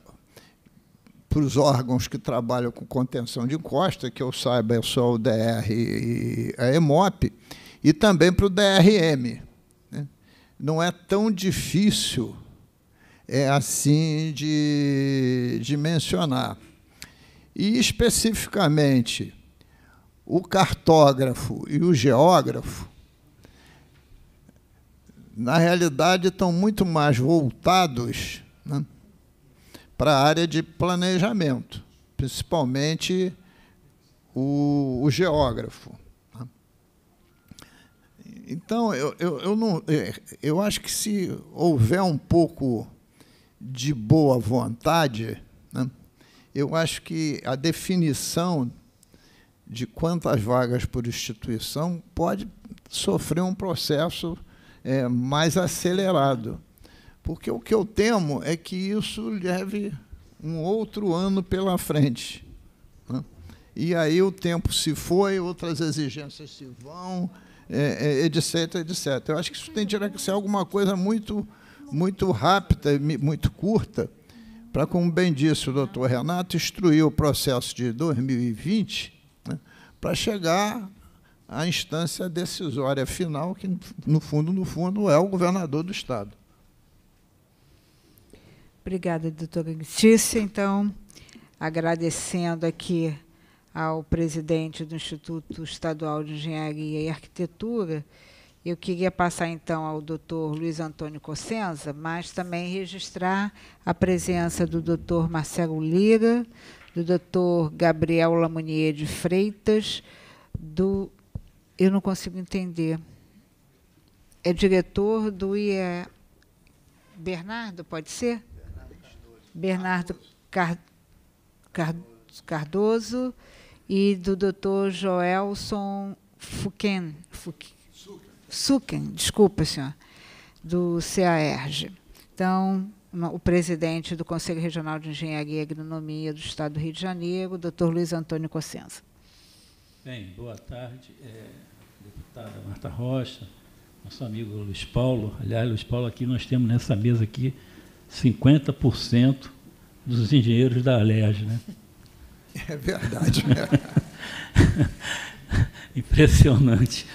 para os órgãos que trabalham com contenção de encosta, que eu saiba é só o DR e a EMOP, e também para o DRM, não é tão difícil é assim de, de mencionar. E especificamente, o cartógrafo e o geógrafo, na realidade, estão muito mais voltados né, para a área de planejamento, principalmente o, o geógrafo. Então, eu, eu, eu, não, é, eu acho que se houver um pouco de boa vontade, né, eu acho que a definição de quantas vagas por instituição pode sofrer um processo é, mais acelerado. Porque o que eu temo é que isso leve um outro ano pela frente. Né? E aí o tempo se foi, outras exigências se vão é, é, etc, etc. Eu acho que isso tem que ser alguma coisa muito, muito rápida muito curta, para, como bem disse o doutor Renato, instruir o processo de 2020 né, para chegar à instância decisória final, que, no fundo, no fundo, é o governador do Estado. Obrigada, doutora Letícia. Então, agradecendo aqui ao presidente do Instituto Estadual de Engenharia e Arquitetura. Eu queria passar então ao doutor Luiz Antônio Cossenza, mas também registrar a presença do doutor Marcelo Lira, do doutor Gabriel Lamounier de Freitas, do. Eu não consigo entender. É diretor do IE. Bernardo, pode ser? Bernardo Cardoso. Bernardo Cardoso e do Dr. Joelson Fuquen, Fuquen, Suquen, desculpa, senhor, do CAERJ. Então, o presidente do Conselho Regional de Engenharia e Agronomia do Estado do Rio de Janeiro, Dr. Luiz Antônio Cossenza. Bem, boa tarde, é, deputada Marta Rocha, nosso amigo Luiz Paulo. Aliás, Luiz Paulo, aqui nós temos nessa mesa aqui 50% dos engenheiros da Alerj, né? É verdade. Né? [laughs] Impressionante,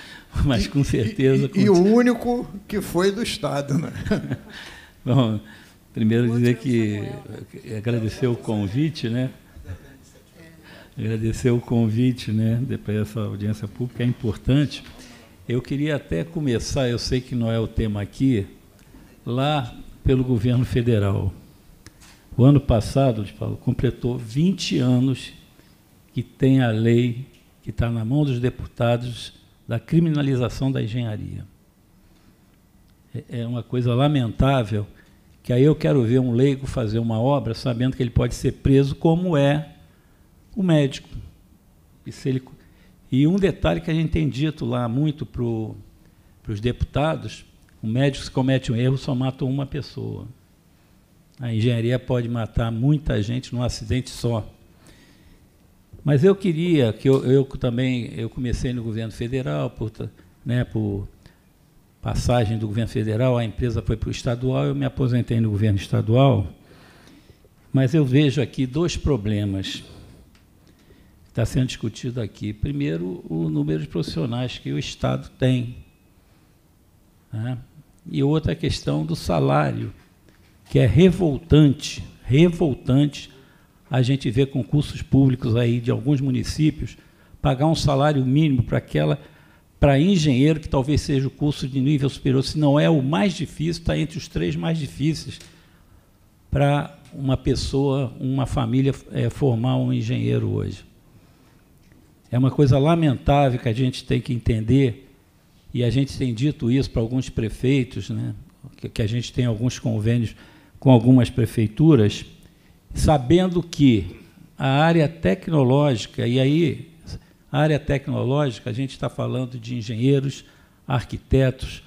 mas com certeza. E, e, e o único que foi do Estado, né? [laughs] Bom, primeiro dizer que né? agradecer o convite, né? Agradecer o convite, né? Depois essa audiência pública é importante. Eu queria até começar, eu sei que não é o tema aqui, lá pelo governo federal. O ano passado, Paulo, completou 20 anos que tem a lei que está na mão dos deputados da criminalização da engenharia. É, é uma coisa lamentável que aí eu quero ver um leigo fazer uma obra sabendo que ele pode ser preso como é o médico. E, se ele... e um detalhe que a gente tem dito lá muito para os deputados, o médico se comete um erro, só mata uma pessoa. A engenharia pode matar muita gente num acidente só. Mas eu queria que eu, eu também eu comecei no governo federal por, né, por passagem do governo federal, a empresa foi para o estadual, eu me aposentei no governo estadual. Mas eu vejo aqui dois problemas que está sendo discutido aqui. Primeiro, o número de profissionais que o Estado tem. Né? E outra questão do salário que é revoltante, revoltante a gente ver concursos públicos aí de alguns municípios pagar um salário mínimo para aquela para engenheiro, que talvez seja o curso de nível superior, se não é o mais difícil, está entre os três mais difíceis para uma pessoa, uma família é, formar um engenheiro hoje. É uma coisa lamentável que a gente tem que entender, e a gente tem dito isso para alguns prefeitos, né, que, que a gente tem alguns convênios com algumas prefeituras, sabendo que a área tecnológica, e aí a área tecnológica, a gente está falando de engenheiros, arquitetos,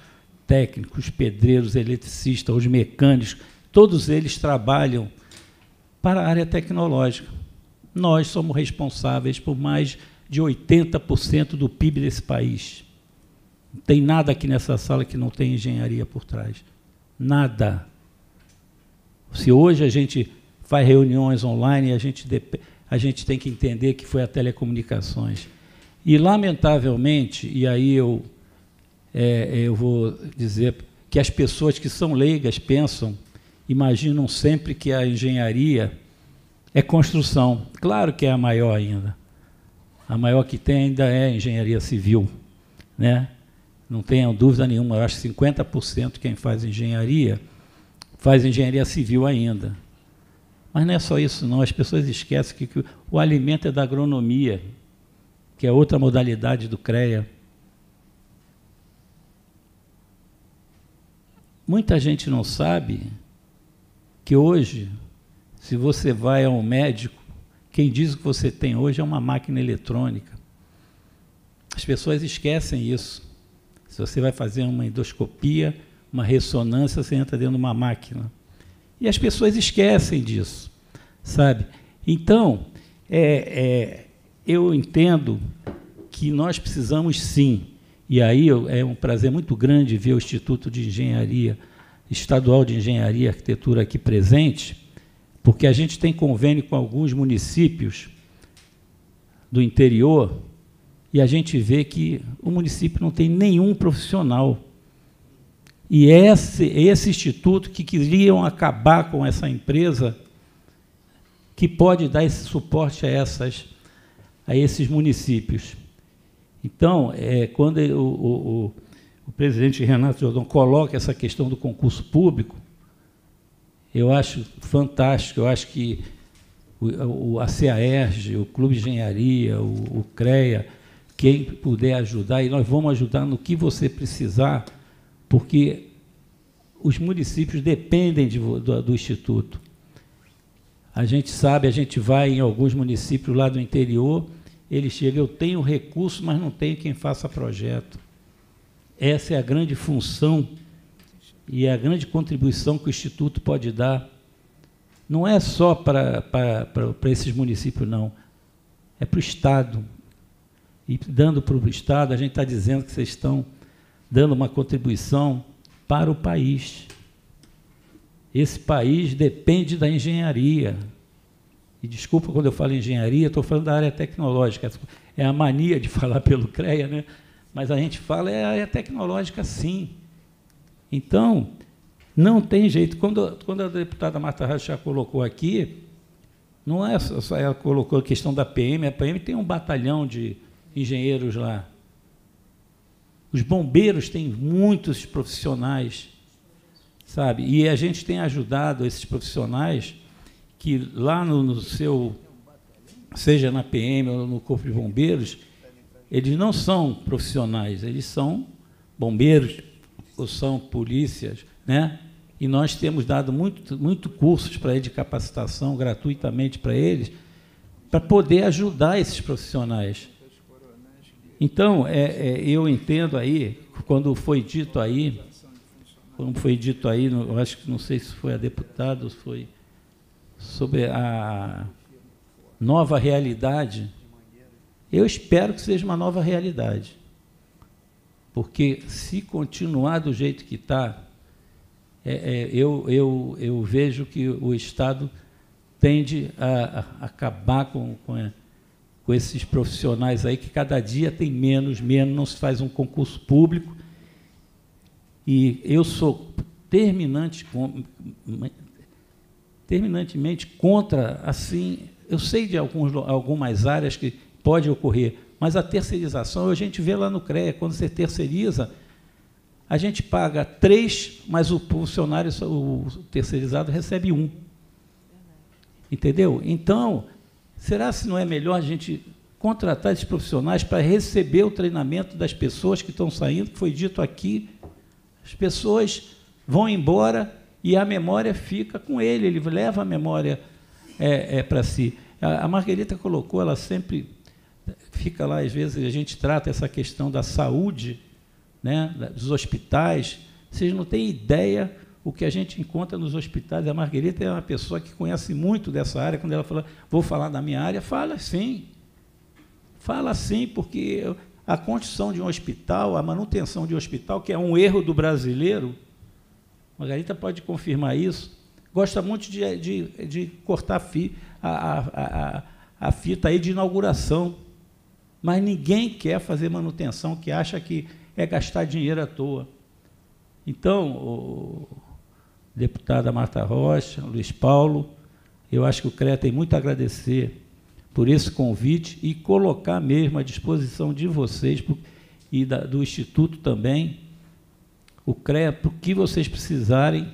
técnicos, pedreiros, eletricistas, os mecânicos, todos eles trabalham para a área tecnológica. Nós somos responsáveis por mais de 80% do PIB desse país. Não tem nada aqui nessa sala que não tem engenharia por trás. Nada. Se hoje a gente faz reuniões online, a gente, a gente tem que entender que foi a telecomunicações. E, lamentavelmente, e aí eu, é, eu vou dizer que as pessoas que são leigas pensam, imaginam sempre que a engenharia é construção. Claro que é a maior ainda. A maior que tem ainda é a engenharia civil. Né? Não tenham dúvida nenhuma, eu acho que 50% quem faz engenharia faz engenharia civil ainda. Mas não é só isso, não. As pessoas esquecem que, que o alimento é da agronomia, que é outra modalidade do CREA. Muita gente não sabe que hoje, se você vai a um médico, quem diz que você tem hoje é uma máquina eletrônica. As pessoas esquecem isso. Se você vai fazer uma endoscopia, uma ressonância, você entra dentro de uma máquina. E as pessoas esquecem disso, sabe? Então, é, é, eu entendo que nós precisamos sim, e aí é um prazer muito grande ver o Instituto de Engenharia Estadual de Engenharia e Arquitetura aqui presente, porque a gente tem convênio com alguns municípios do interior e a gente vê que o município não tem nenhum profissional e esse, esse instituto que queriam acabar com essa empresa, que pode dar esse suporte a, essas, a esses municípios. Então, é, quando o, o, o, o presidente Renato Jordão coloca essa questão do concurso público, eu acho fantástico, eu acho que o, a CEAERG, o Clube de Engenharia, o, o CREA, quem puder ajudar, e nós vamos ajudar no que você precisar porque os municípios dependem de, do, do Instituto. A gente sabe, a gente vai em alguns municípios lá do interior, ele chega, eu tenho recurso, mas não tenho quem faça projeto. Essa é a grande função e é a grande contribuição que o Instituto pode dar. Não é só para, para, para esses municípios, não. É para o Estado. E dando para o Estado, a gente está dizendo que vocês estão dando uma contribuição para o país. Esse país depende da engenharia. E desculpa quando eu falo engenharia, estou falando da área tecnológica. É a mania de [laughs] falar pelo CREA, né? mas a gente fala é a área tecnológica sim. Então, não tem jeito. Quando, quando a deputada Marta já colocou aqui, não é só ela colocou a questão da PM, a PM tem um batalhão de engenheiros lá. Os bombeiros têm muitos profissionais, sabe? E a gente tem ajudado esses profissionais que lá no, no seu, seja na PM ou no Corpo de Bombeiros, eles não são profissionais, eles são bombeiros ou são polícias, né? E nós temos dado muito, muito cursos para eles de capacitação gratuitamente para eles, para poder ajudar esses profissionais. Então, é, é, eu entendo aí, quando foi dito aí, como foi dito aí, eu acho que não sei se foi a deputada ou foi sobre a nova realidade. Eu espero que seja uma nova realidade. Porque se continuar do jeito que está, é, é, eu, eu, eu vejo que o Estado tende a, a acabar com, com, a, com esses profissionais aí que cada dia tem menos, menos, não se faz um concurso público. E eu sou terminante, terminantemente contra, assim, eu sei de alguns, algumas áreas que pode ocorrer, mas a terceirização a gente vê lá no CREA, quando você terceiriza, a gente paga três, mas o funcionário, o terceirizado, recebe um. Entendeu? Então, Será se não é melhor a gente contratar esses profissionais para receber o treinamento das pessoas que estão saindo, que foi dito aqui? As pessoas vão embora e a memória fica com ele, ele leva a memória é, é para si. A, a Margarita colocou, ela sempre fica lá, às vezes, a gente trata essa questão da saúde, né, dos hospitais. Vocês não têm ideia o que a gente encontra nos hospitais. A Marguerita é uma pessoa que conhece muito dessa área. Quando ela fala, vou falar da minha área, fala sim. Fala sim, porque a construção de um hospital, a manutenção de um hospital, que é um erro do brasileiro, Margarita pode confirmar isso, gosta muito de, de, de cortar a, a, a, a, fita aí de inauguração. Mas ninguém quer fazer manutenção, que acha que é gastar dinheiro à toa. Então, o, deputada Marta Rocha, Luiz Paulo. Eu acho que o CREA tem muito a agradecer por esse convite e colocar mesmo à disposição de vocês e do Instituto também o CREA para o que vocês precisarem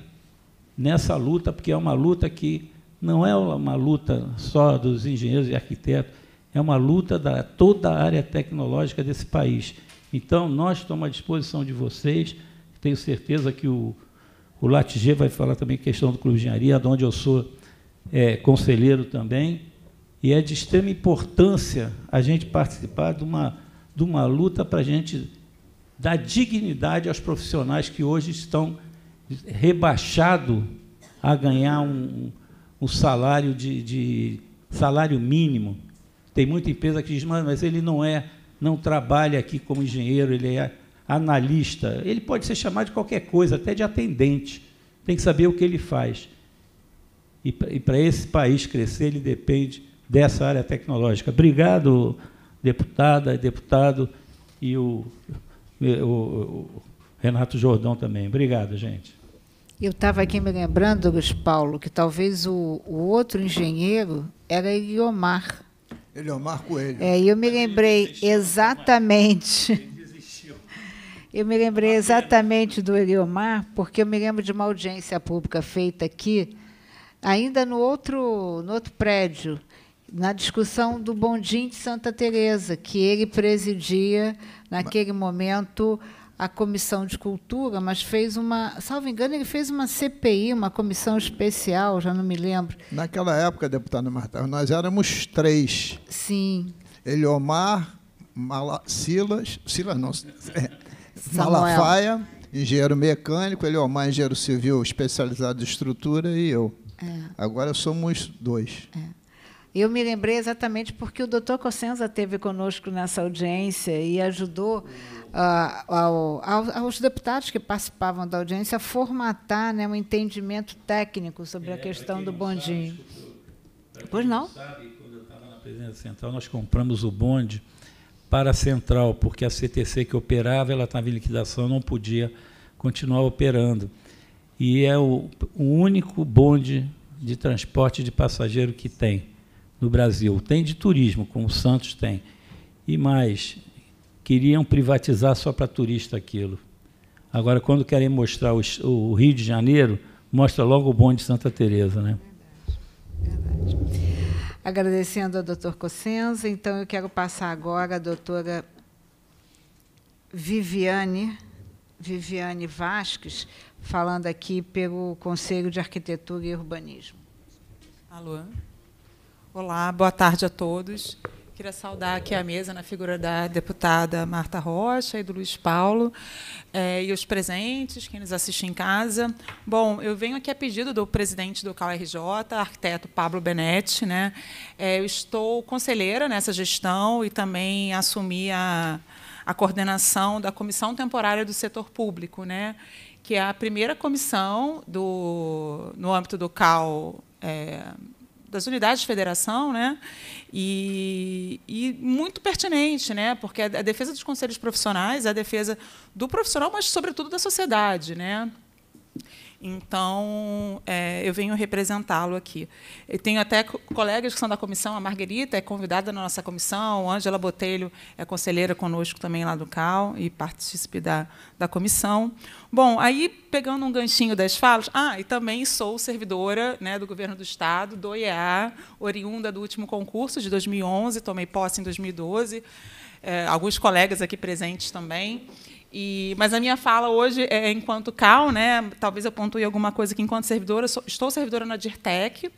nessa luta, porque é uma luta que não é uma luta só dos engenheiros e arquitetos, é uma luta da toda a área tecnológica desse país. Então, nós estamos à disposição de vocês, tenho certeza que o, o Latiger vai falar também questão do Clube de Engenharia, de onde eu sou é, conselheiro também. E é de extrema importância a gente participar de uma, de uma luta para a gente dar dignidade aos profissionais que hoje estão rebaixados a ganhar um, um salário de, de salário mínimo. Tem muita empresa que diz, mas, mas ele não é, não trabalha aqui como engenheiro, ele é analista, ele pode ser chamado de qualquer coisa, até de atendente. Tem que saber o que ele faz. E para esse país crescer, ele depende dessa área tecnológica. Obrigado, deputada, deputado e o, o, o Renato Jordão também. Obrigado, gente. Eu estava aqui me lembrando, Luiz Paulo, que talvez o, o outro engenheiro era Eliomar. Eliomar Coelho. É, eu me lembrei é. exatamente. Eu me lembrei exatamente do Eliomar, porque eu me lembro de uma audiência pública feita aqui, ainda no outro, no outro prédio, na discussão do Bondim de Santa Teresa, que ele presidia naquele momento a comissão de cultura, mas fez uma, salvo engano, ele fez uma CPI, uma comissão especial, já não me lembro. Naquela época, deputado Marta, nós éramos três. Sim. Eliomar, Mala, Silas, Silas não, é, Samuel. Malafaia, engenheiro mecânico, ele é mais engenheiro civil especializado em estrutura e eu. É. Agora somos dois. É. Eu me lembrei exatamente porque o doutor Cossenza teve conosco nessa audiência e ajudou ah, ao, ao, aos deputados que participavam da audiência a formatar né, um entendimento técnico sobre é, a questão do bondinho. Sabe, pois não? Sabe, quando eu estava na presidência central, nós compramos o bonde para a central, porque a CTC que operava, ela estava em liquidação, não podia continuar operando. E é o, o único bonde de transporte de passageiro que tem no Brasil. Tem de turismo, como o Santos tem. E mais, queriam privatizar só para turista aquilo. Agora, quando querem mostrar o, o Rio de Janeiro, mostra logo o bonde de Santa Teresa, né? Verdade. Verdade agradecendo ao doutor Cossenza. Então, eu quero passar agora à doutora Viviane, Viviane Vasques, falando aqui pelo Conselho de Arquitetura e Urbanismo. Alô. Olá, boa tarde a todos. Queria saudar aqui a mesa na figura da deputada Marta Rocha e do Luiz Paulo, eh, e os presentes, quem nos assiste em casa. Bom, eu venho aqui a pedido do presidente do RJ, arquiteto Pablo Benetti. Né? Eh, eu estou conselheira nessa gestão e também assumi a, a coordenação da Comissão Temporária do Setor Público, né? que é a primeira comissão do, no âmbito do CAL. Eh, das unidades de federação, né? E, e, muito pertinente, né? Porque a, defesa dos conselhos profissionais é a defesa do profissional, mas sobretudo da sociedade, né? Então, é, eu venho representá-lo aqui. Eu tenho até colegas que são da comissão, a Margarita é convidada na nossa comissão, a Ângela Botelho é conselheira conosco também lá do CAL e participe da, da comissão. Bom, aí, pegando um ganchinho das falas, ah, e também sou servidora né, do Governo do Estado, do IEA, oriunda do último concurso de 2011, tomei posse em 2012, é, alguns colegas aqui presentes também. E, mas a minha fala hoje é enquanto CAL, né? Talvez eu pontue alguma coisa que enquanto servidora, sou, estou servidora na Dirtec.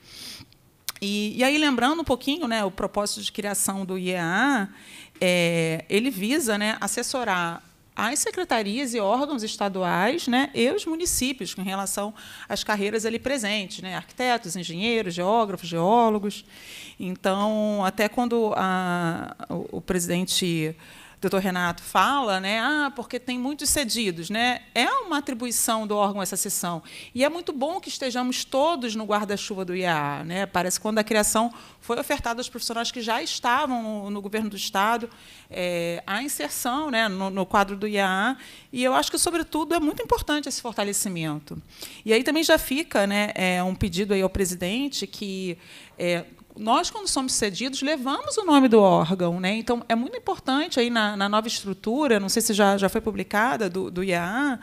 E, e, aí, lembrando um pouquinho né, o propósito de criação do IEA, é, ele visa né, assessorar as secretarias e órgãos estaduais né, e os municípios com relação às carreiras ali presentes, né, arquitetos, engenheiros, geógrafos, geólogos. Então, até quando a, o, o presidente doutor Renato fala, né? Ah, porque tem muitos cedidos, né? É uma atribuição do órgão essa sessão. E é muito bom que estejamos todos no guarda-chuva do IAA, né? Parece que quando a criação foi ofertada aos profissionais que já estavam no, no governo do Estado, é, a inserção né, no, no, quadro do IAA. E eu acho que, sobretudo, é muito importante esse fortalecimento. E aí também já fica né, é, um pedido aí ao presidente que. É, nós, quando somos cedidos, levamos o nome do órgão. Né? Então, é muito importante aí na, na nova estrutura, não sei se já, já foi publicada do, do IAA,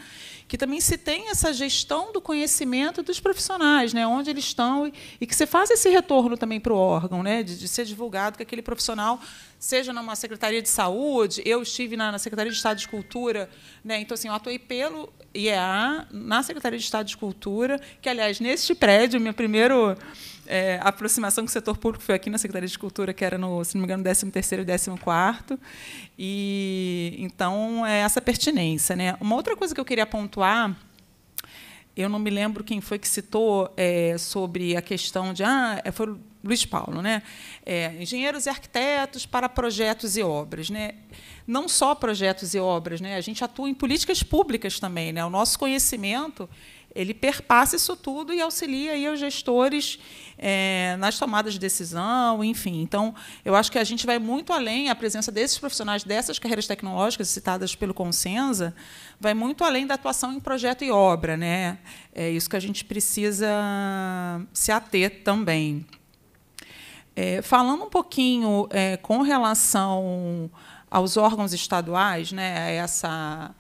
que também se tem essa gestão do conhecimento dos profissionais, né? onde eles estão, e, que se faça esse retorno também para o órgão, né? de, de ser divulgado que aquele profissional seja numa secretaria de saúde, eu estive na, na, Secretaria de Estado de Cultura, né? Então assim, eu atuei pelo IEA na Secretaria de Estado de Cultura, que aliás neste prédio, meu primeiro é, a aproximação com o setor público foi aqui na Secretaria de Cultura, que era no, se não me engano, 13º e 14 E então é essa pertinência, né? Uma outra coisa que eu queria pontuar, eu não me lembro quem foi que citou é, sobre a questão de ah, é, foi Luiz Paulo, né? É, engenheiros e arquitetos para projetos e obras, né? Não só projetos e obras, né? A gente atua em políticas públicas também, né? O nosso conhecimento ele perpassa isso tudo e auxilia aí os gestores é, nas tomadas de decisão, enfim. Então, eu acho que a gente vai muito além, a presença desses profissionais dessas carreiras tecnológicas citadas pelo Consenza, vai muito além da atuação em projeto e obra. Né? É isso que a gente precisa se ater também. É, falando um pouquinho é, com relação aos órgãos estaduais, né, essa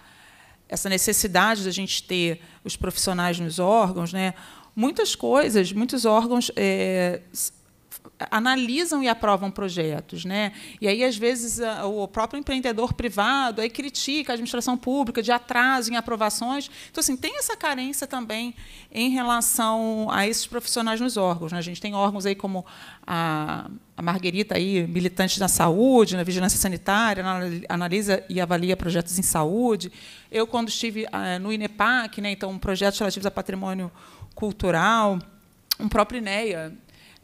essa necessidade da gente ter os profissionais nos órgãos, né? muitas coisas, muitos órgãos é, analisam e aprovam projetos. Né? E aí, às vezes, o próprio empreendedor privado aí critica a administração pública de atraso em aprovações. Então, assim, tem essa carência também em relação a esses profissionais nos órgãos. Né? A gente tem órgãos aí como a, a Marguerita, aí, militante na saúde, na vigilância sanitária, analisa e avalia projetos em saúde. Eu, quando estive no INEPAC, né, então, projetos relativos a patrimônio cultural, um próprio INEA,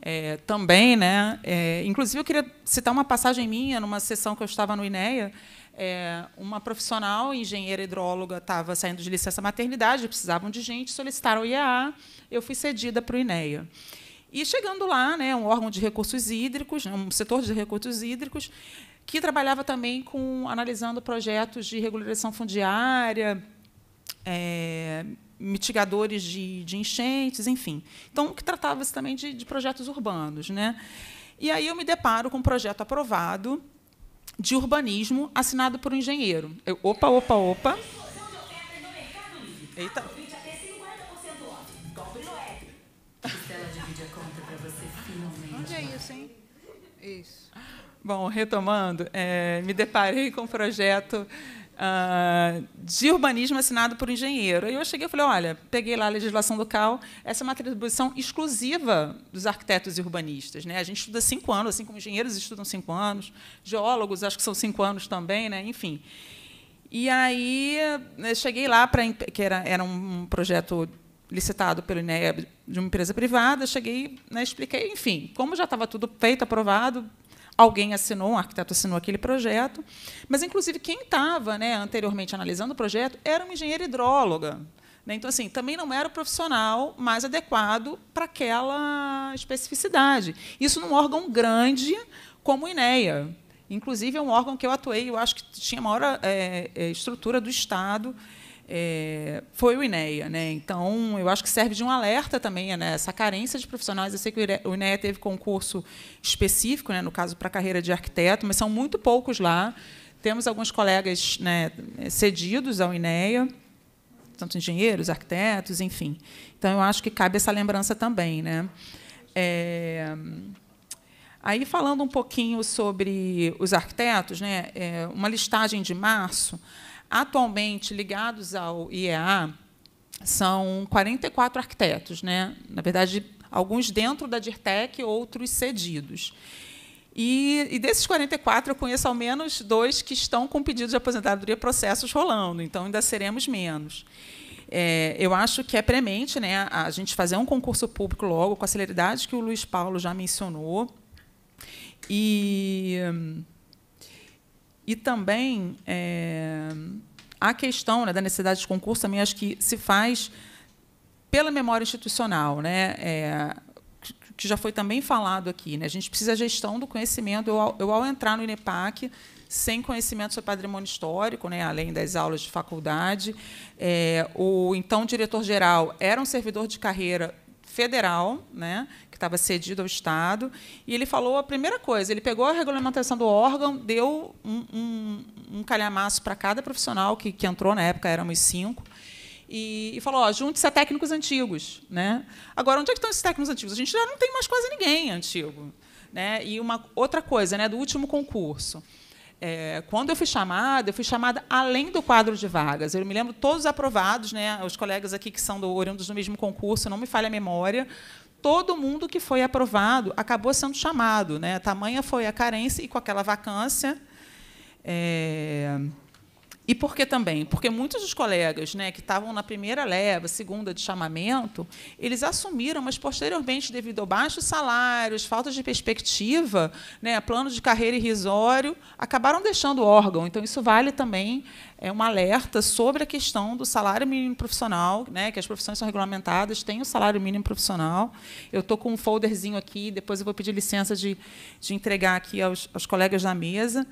é, também, né? É, inclusive, eu queria citar uma passagem minha, numa sessão que eu estava no INEA. É, uma profissional, engenheira hidróloga, estava saindo de licença maternidade, precisavam de gente, solicitaram o IAA, eu fui cedida para o INEA. E chegando lá, né, um órgão de recursos hídricos, né, um setor de recursos hídricos, que trabalhava também com analisando projetos de regularização fundiária, é, mitigadores de, de enchentes, enfim. Então, que tratava-se também de, de projetos urbanos. Né? E aí eu me deparo com um projeto aprovado de urbanismo assinado por um engenheiro. Eu, opa, opa, opa. Eita. Onde é isso, hein? Isso. Bom, retomando, é, me deparei com um projeto uh, de urbanismo assinado por um engenheiro. Aí eu cheguei e falei, olha, peguei lá a legislação local, essa é uma atribuição exclusiva dos arquitetos e urbanistas. Né? A gente estuda cinco anos, assim como engenheiros estudam cinco anos, geólogos acho que são cinco anos também, né? enfim. E aí né, cheguei lá, para que era, era um projeto licitado pelo INEA de uma empresa privada, cheguei, né, expliquei, enfim, como já estava tudo feito, aprovado, alguém assinou, um arquiteto assinou aquele projeto, mas inclusive quem estava né, anteriormente analisando o projeto era uma engenheira hidróloga. Né? Então, assim, também não era o profissional mais adequado para aquela especificidade. Isso num órgão grande como o INEA. Inclusive, é um órgão que eu atuei, eu acho que tinha a maior é, estrutura do Estado é, foi o INEA. Né? Então, eu acho que serve de um alerta também né? essa carência de profissionais. Eu sei que o INEA teve concurso específico, né? no caso, para a carreira de arquiteto, mas são muito poucos lá. Temos alguns colegas né, cedidos ao INEA, tanto engenheiros, arquitetos, enfim. Então, eu acho que cabe essa lembrança também. Né? É... Aí, falando um pouquinho sobre os arquitetos, né, é uma listagem de março, Atualmente, ligados ao IEA, são 44 arquitetos, né? na verdade, alguns dentro da DIRTEC, outros cedidos. E, e, desses 44, eu conheço ao menos dois que estão com pedido de aposentadoria processos rolando, então ainda seremos menos. É, eu acho que é premente né, a gente fazer um concurso público logo, com a celeridade que o Luiz Paulo já mencionou. E e também é, a questão né, da necessidade de concurso também acho que se faz pela memória institucional, né? É, que já foi também falado aqui, né? A gente precisa gestão do conhecimento. Eu, eu ao entrar no INEPAC, sem conhecimento sobre patrimônio histórico, né, além das aulas de faculdade. É, o então diretor-geral era um servidor de carreira federal, né, estava cedido ao Estado, e ele falou a primeira coisa, ele pegou a regulamentação do órgão, deu um, um, um calhamaço para cada profissional que, que entrou, na época éramos cinco, e, e falou, junte-se a técnicos antigos. Né? Agora, onde é que estão esses técnicos antigos? A gente já não tem mais quase ninguém antigo. Né? E uma outra coisa, né, do último concurso. É, quando eu fui chamada, eu fui chamada além do quadro de vagas. Eu me lembro todos aprovados, né? Os colegas aqui que são do, oriundos do mesmo concurso, não me falha a memória, todo mundo que foi aprovado acabou sendo chamado. Né? tamanha foi a carência e com aquela vacância. É e por que também? Porque muitos dos colegas né, que estavam na primeira leva, segunda de chamamento, eles assumiram, mas posteriormente, devido a baixos salários, falta de perspectiva, né, plano de carreira irrisório, acabaram deixando o órgão. Então, isso vale também é um alerta sobre a questão do salário mínimo profissional, né, que as profissões são regulamentadas, tem o salário mínimo profissional. Eu estou com um folderzinho aqui, depois eu vou pedir licença de, de entregar aqui aos, aos colegas da mesa.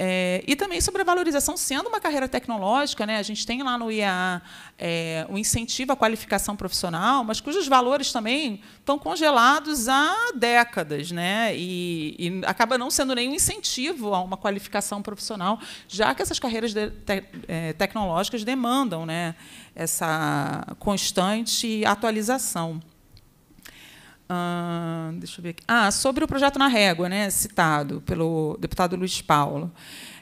É, e também sobre a valorização, sendo uma carreira tecnológica, né, a gente tem lá no IAA é, o incentivo à qualificação profissional, mas cujos valores também estão congelados há décadas, né, e, e acaba não sendo nenhum incentivo a uma qualificação profissional, já que essas carreiras de, te, é, tecnológicas demandam né, essa constante atualização deixa eu ver aqui. Ah, sobre o projeto na régua, né, citado pelo deputado Luiz Paulo.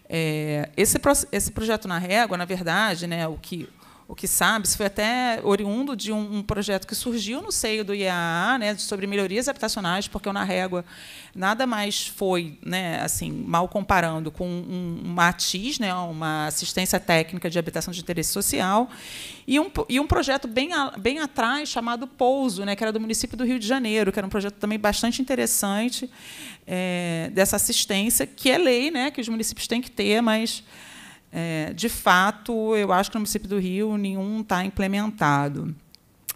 É, esse, esse projeto na régua, na verdade, né, o que o que sabe, isso foi até oriundo de um, um, projeto que surgiu no seio do IAA, né, sobre melhorias habitacionais, porque o Na Régua nada mais foi, né, assim, mal comparando com um, uma né, uma assistência técnica de habitação de interesse social, e um, e um projeto bem, a, bem atrás chamado Pouso, né, que era do município do Rio de Janeiro, que era um projeto também bastante interessante é, dessa assistência, que é lei, né, que os municípios têm que ter, mas é, de fato, eu acho que no município do Rio nenhum está implementado.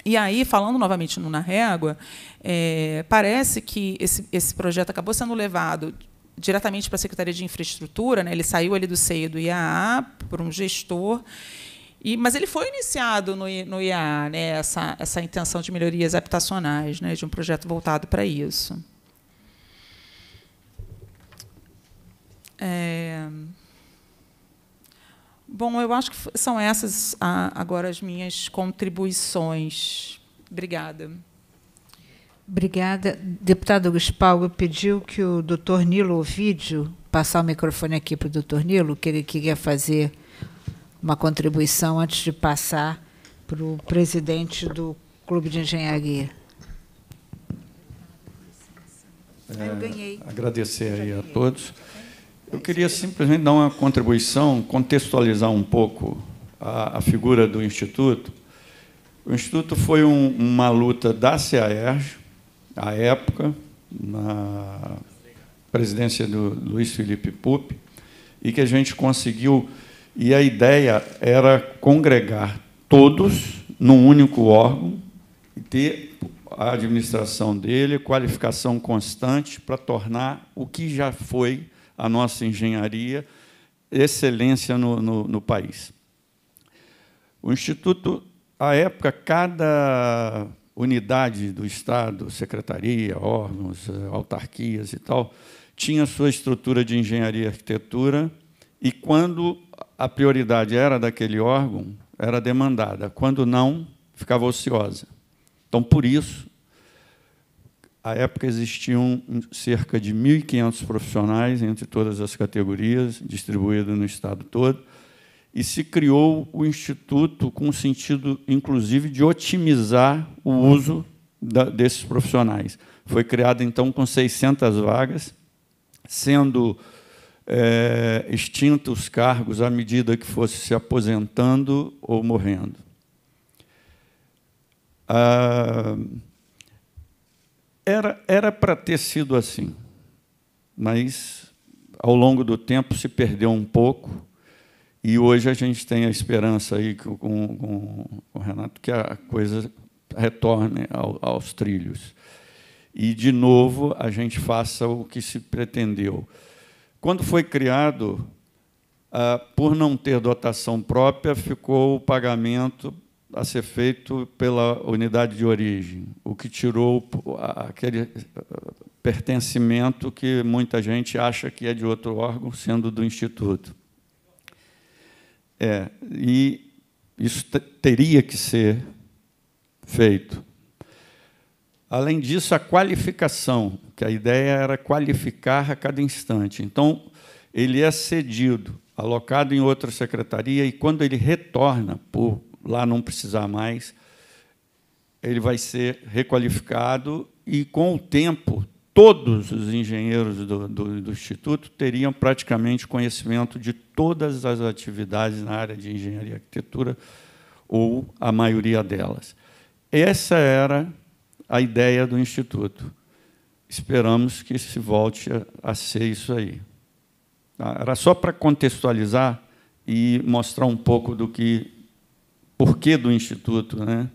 E aí, falando novamente no Na Régua, é, parece que esse, esse projeto acabou sendo levado diretamente para a Secretaria de Infraestrutura, né? ele saiu ali do seio do IAA por um gestor, e, mas ele foi iniciado no, no IAA, né? essa, essa intenção de melhorias habitacionais, né? de um projeto voltado para isso. É... Bom, eu acho que são essas agora as minhas contribuições. Obrigada. Obrigada. Deputado Guspalgo pediu que o doutor Nilo Ovidio, passar o microfone aqui para o doutor Nilo, que ele queria fazer uma contribuição antes de passar para o presidente do Clube de Engenharia. É, eu ganhei. Agradecer aí a todos. Eu queria simplesmente dar uma contribuição, contextualizar um pouco a, a figura do Instituto. O Instituto foi um, uma luta da CAERJ, à época, na presidência do Luiz Felipe Pupi, e que a gente conseguiu. E a ideia era congregar todos num único órgão e ter a administração dele, qualificação constante para tornar o que já foi a nossa engenharia, excelência no, no, no país. O Instituto, à época, cada unidade do Estado, secretaria, órgãos, eh, autarquias e tal, tinha sua estrutura de engenharia e arquitetura, e quando a prioridade era daquele órgão, era demandada, quando não, ficava ociosa. Então, por isso, à época existiam cerca de 1.500 profissionais entre todas as categorias, distribuídos no estado todo, e se criou o instituto com o sentido, inclusive, de otimizar o uso da, desses profissionais. Foi criado, então, com 600 vagas, sendo é, extintos os cargos à medida que fosse se aposentando ou morrendo. Ah, era era para ter sido assim, mas ao longo do tempo se perdeu um pouco e hoje a gente tem a esperança aí com, com, com o Renato que a coisa retorne ao, aos trilhos e de novo a gente faça o que se pretendeu. Quando foi criado, ah, por não ter dotação própria, ficou o pagamento a ser feito pela unidade de origem, o que tirou aquele eh, pertencimento que muita gente acha que é de outro órgão, sendo do Instituto. É, e isso teria que ser feito. Além disso, a qualificação, que a ideia era qualificar a cada instante. Então, ele é cedido, alocado em outra secretaria, e quando ele retorna por lá não precisar mais, ele vai ser requalificado e, com o tempo, todos os engenheiros do, do, do, Instituto teriam praticamente conhecimento de todas as atividades na área de engenharia e arquitetura, ou a maioria delas. Essa era a ideia do Instituto. Esperamos que se volte a, a ser isso aí. Tá? Era só para contextualizar e mostrar um pouco do que porquê do Instituto. Né?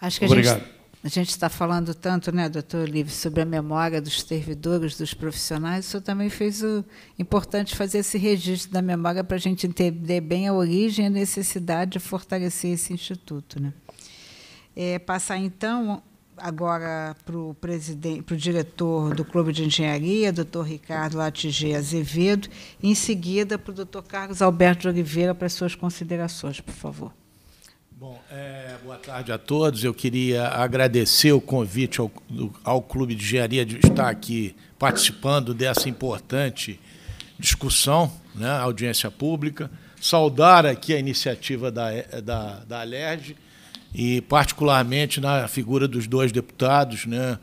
Acho que Obrigado. a gente está falando tanto, né, doutor Livre, sobre a memória dos servidores, dos profissionais. O senhor também fez o importante fazer esse registro da memória para a gente entender bem a origem e a necessidade de fortalecer esse instituto. Né? É, passar, então, agora para o presidente, para o diretor do Clube de Engenharia, doutor Ricardo Latigê Azevedo, e em seguida para o doutor Carlos Alberto de Oliveira para suas considerações, por favor. Bom, é, boa tarde a todos. Eu queria agradecer o convite ao, ao Clube de Engenharia de estar aqui participando dessa importante discussão, né, audiência pública. Saudar aqui a iniciativa da, da, da Alerj e particularmente na figura dos dois deputados, né?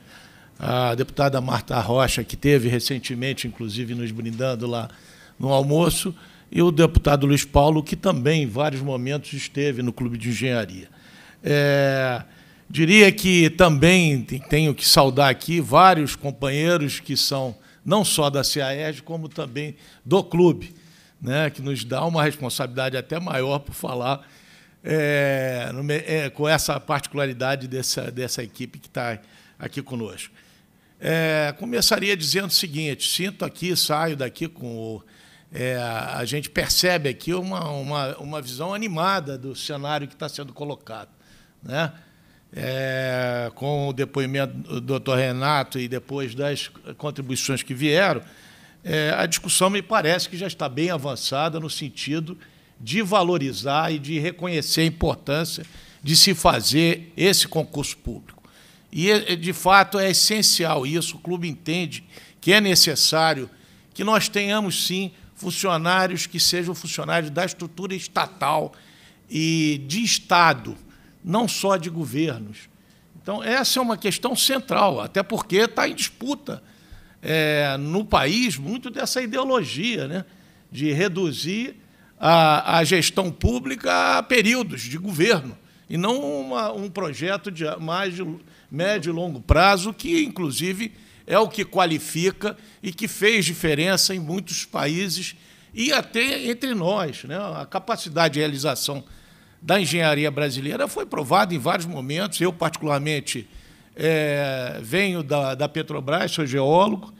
A deputada Marta Rocha, que teve recentemente, inclusive, nos brindando lá no almoço, e o deputado Luiz Paulo, que também em vários momentos esteve no Clube de Engenharia. É, diria que também tenho que saudar aqui vários companheiros que são não só da CAERJ, como também do clube, né, que nos dá uma responsabilidade até maior por falar é, é, com essa particularidade dessa, dessa equipe que está aqui conosco. É, começaria dizendo o seguinte: sinto aqui, saio daqui com. O, é, a gente percebe aqui uma, uma, uma visão animada do cenário que está sendo colocado. Né? É, com o depoimento do doutor Renato e depois das contribuições que vieram, é, a discussão me parece que já está bem avançada no sentido de valorizar e de reconhecer a importância de se fazer esse concurso público. E, é, é, de fato, é essencial isso, o clube entende que é necessário que nós tenhamos, sim, funcionários que sejam funcionários da estrutura estatal e de Estado, não só de governos. Então, essa é uma questão central, até porque está em disputa é, no país muito dessa ideologia né, de reduzir a, a gestão pública a períodos de governo, e não uma, um projeto de mais de médio e longo prazo, que, inclusive, é o que qualifica e que fez diferença em muitos países e até entre nós. Né? A capacidade de realização da engenharia brasileira foi provada em vários momentos. Eu, particularmente, é, venho da, da Petrobras, sou geólogo,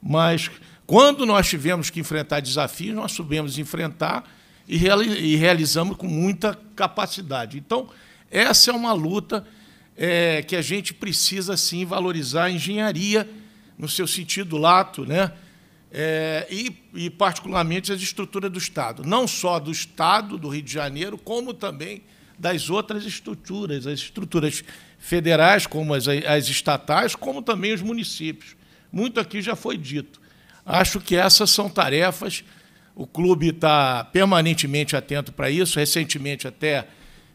mas quando nós tivemos que enfrentar desafios, nós soubemos enfrentar e, reali e realizamos com muita capacidade. Então, essa é uma luta é, que a gente precisa, sim, valorizar a engenharia no seu sentido lato, né? É, e, e, particularmente, as estruturas do Estado. Não só do Estado do Rio de Janeiro, como também das outras estruturas, as estruturas federais, como as, as estatais, como também os municípios. Muito aqui já foi dito. Acho que essas são tarefas o clube está permanentemente atento para isso. Recentemente, até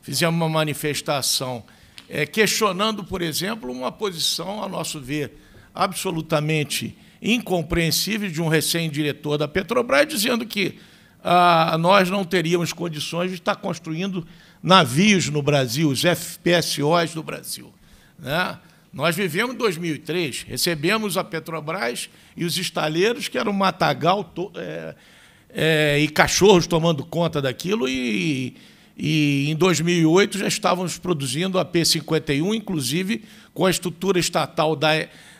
fizemos uma manifestação é, questionando, por exemplo, uma posição, a nosso ver, absolutamente incompreensível de um recém-diretor da Petrobras, dizendo que ah, nós não teríamos condições de estar construindo navios no Brasil, os FPSOs no Brasil. Né? Nós vivemos em 2003, recebemos a Petrobras e os estaleiros, que era um matagal é, é, e cachorros tomando conta daquilo. E, e em 2008 já estávamos produzindo a P51, inclusive com a estrutura estatal da,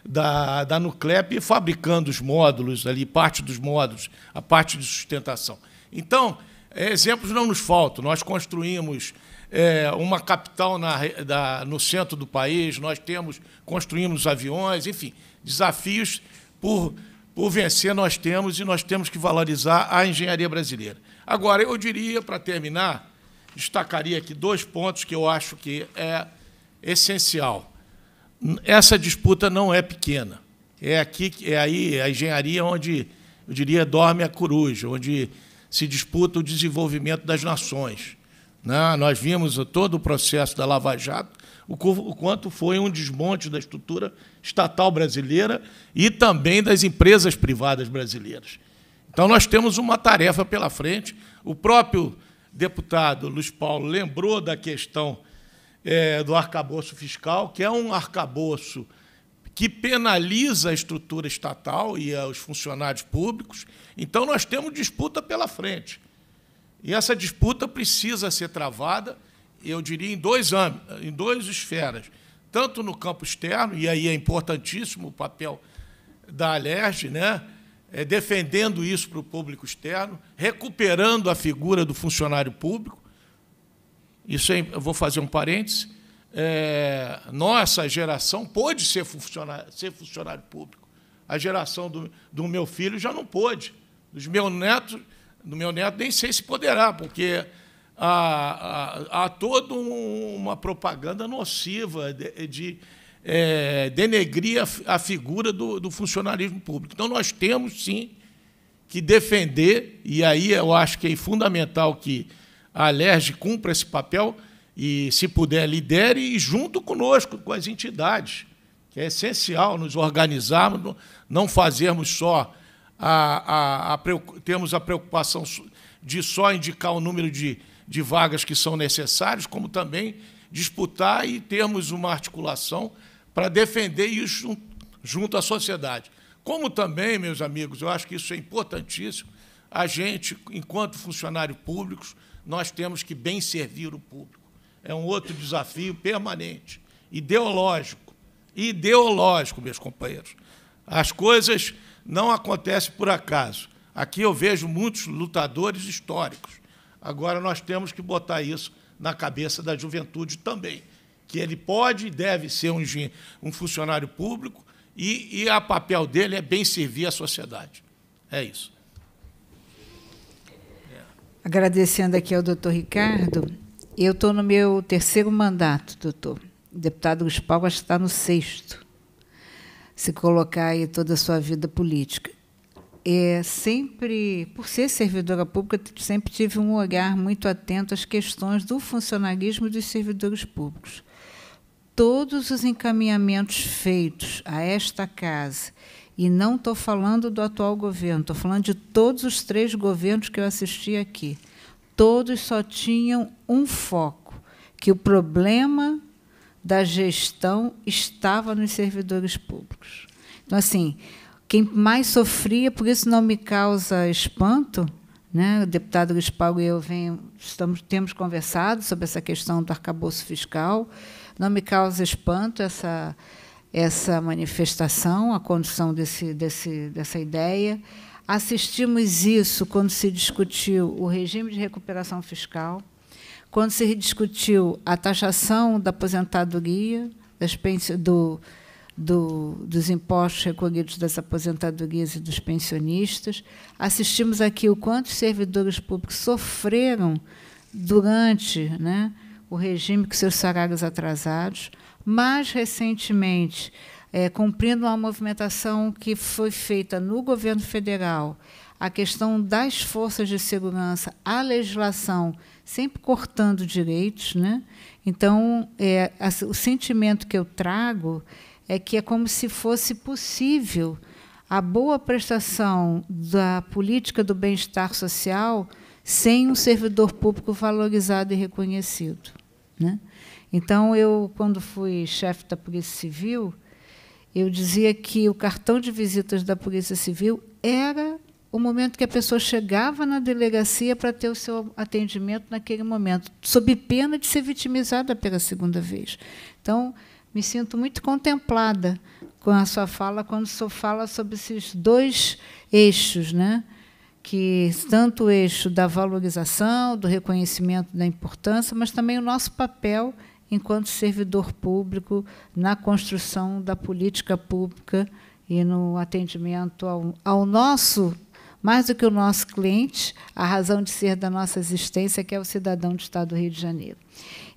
da, da Nuclep, fabricando os módulos ali, parte dos módulos, a parte de sustentação. Então, é, exemplos não nos faltam. Nós construímos é, uma capital na, da, no centro do país, nós temos, construímos aviões, enfim, desafios por por vencer nós temos e nós temos que valorizar a engenharia brasileira. Agora, eu diria, para terminar, destacaria aqui dois pontos que eu acho que é essencial. Essa disputa não é pequena. É aqui, é aí é a engenharia onde eu diria dorme a coruja, onde se disputa o desenvolvimento das nações. Né? Nós vimos todo o processo da Lava Jato o quanto foi um desmonte da estrutura estatal brasileira e também das empresas privadas brasileiras. Então, nós temos uma tarefa pela frente. O próprio deputado Luiz Paulo lembrou da questão é, do arcabouço fiscal, que é um arcabouço que penaliza a estrutura estatal e eh, os funcionários públicos. Então, nós temos disputa pela frente. E essa disputa precisa ser travada eu diria, em dois âmbitos, em duas esferas. Tanto no campo externo, e aí é importantíssimo o papel da Alerj, né? É, defendendo isso para o público externo, recuperando a figura do funcionário público. Isso é, eu vou fazer um parêntese. É, nossa geração pôde ser funcionário, ser funcionário público. A geração do, do meu filho já não pôde. Dos meus netos, do meu neto nem sei se poderá, porque a toda uma propaganda nociva de, de é, denegrir a, a figura do, do, funcionalismo público. Então, nós temos, sim, que defender, e aí eu acho que é fundamental que a Alerj cumpra esse papel e, se puder, lidere e junto conosco, com as entidades, que é essencial nos organizarmos, não fazermos só a, a, a, a temos a preocupação de só indicar o número de de vagas que são necessárias, como também disputar e termos uma articulação para defender isso junto à sociedade. Como também, meus amigos, eu acho que isso é importantíssimo, a gente, enquanto funcionário públicos, nós temos que bem servir o público. É um outro desafio permanente, ideológico. Ideológico, meus companheiros. As coisas não acontecem por acaso. Aqui eu vejo muitos lutadores históricos, Agora nós temos que botar isso na cabeça da juventude também, que ele pode e deve ser um, um funcionário público e, e o papel dele é bem servir a sociedade. É isso. É. Agradecendo aqui ao doutor Ricardo, eu estou no meu terceiro mandato, doutor. O deputado Guspal está no sexto. Se colocar aí toda a sua vida política é, sempre, por ser servidora pública, sempre tive um olhar muito atento às questões do funcionalismo dos servidores públicos. Todos os encaminhamentos feitos a esta casa, e não estou falando do atual governo, estou falando de todos os três governos que eu assisti aqui, todos só tinham um foco, que o problema da gestão estava nos servidores públicos. Então, assim, quem mais sofria, por isso não me causa espanto, né? o deputado Luiz Paulo e eu vem, estamos, temos conversado sobre essa questão do arcabouço fiscal, não me causa espanto essa, essa manifestação, a condução desse, desse, dessa ideia. Assistimos isso quando se discutiu o regime de recuperação fiscal, quando se discutiu a taxação da aposentadoria, das, do, do, dos impostos recolhidos das aposentadorias e dos pensionistas. Assistimos aqui o quanto os servidores públicos sofreram durante né, o regime com seus salários atrasados. Mais recentemente, é, cumprindo uma movimentação que foi feita no governo federal, a questão das forças de segurança, a legislação sempre cortando direitos, né? Então, é, o sentimento que eu trago é que é como se fosse possível a boa prestação da política do bem-estar social sem um servidor público valorizado e reconhecido. Né? Então, eu, quando fui chefe da Polícia Civil, eu dizia que o cartão de visitas da Polícia Civil era o momento que a pessoa chegava na delegacia para ter o seu atendimento naquele momento, sob pena de ser vitimizada pela segunda vez. Então, me sinto muito contemplada com a sua fala quando o senhor fala sobre esses dois eixos, né? que tanto o eixo da valorização, do reconhecimento da importância, mas também o nosso papel enquanto servidor público na construção da política pública e no atendimento ao, ao nosso mais do que o nosso cliente, a razão de ser da nossa existência, que é o cidadão do Estado do Rio de Janeiro.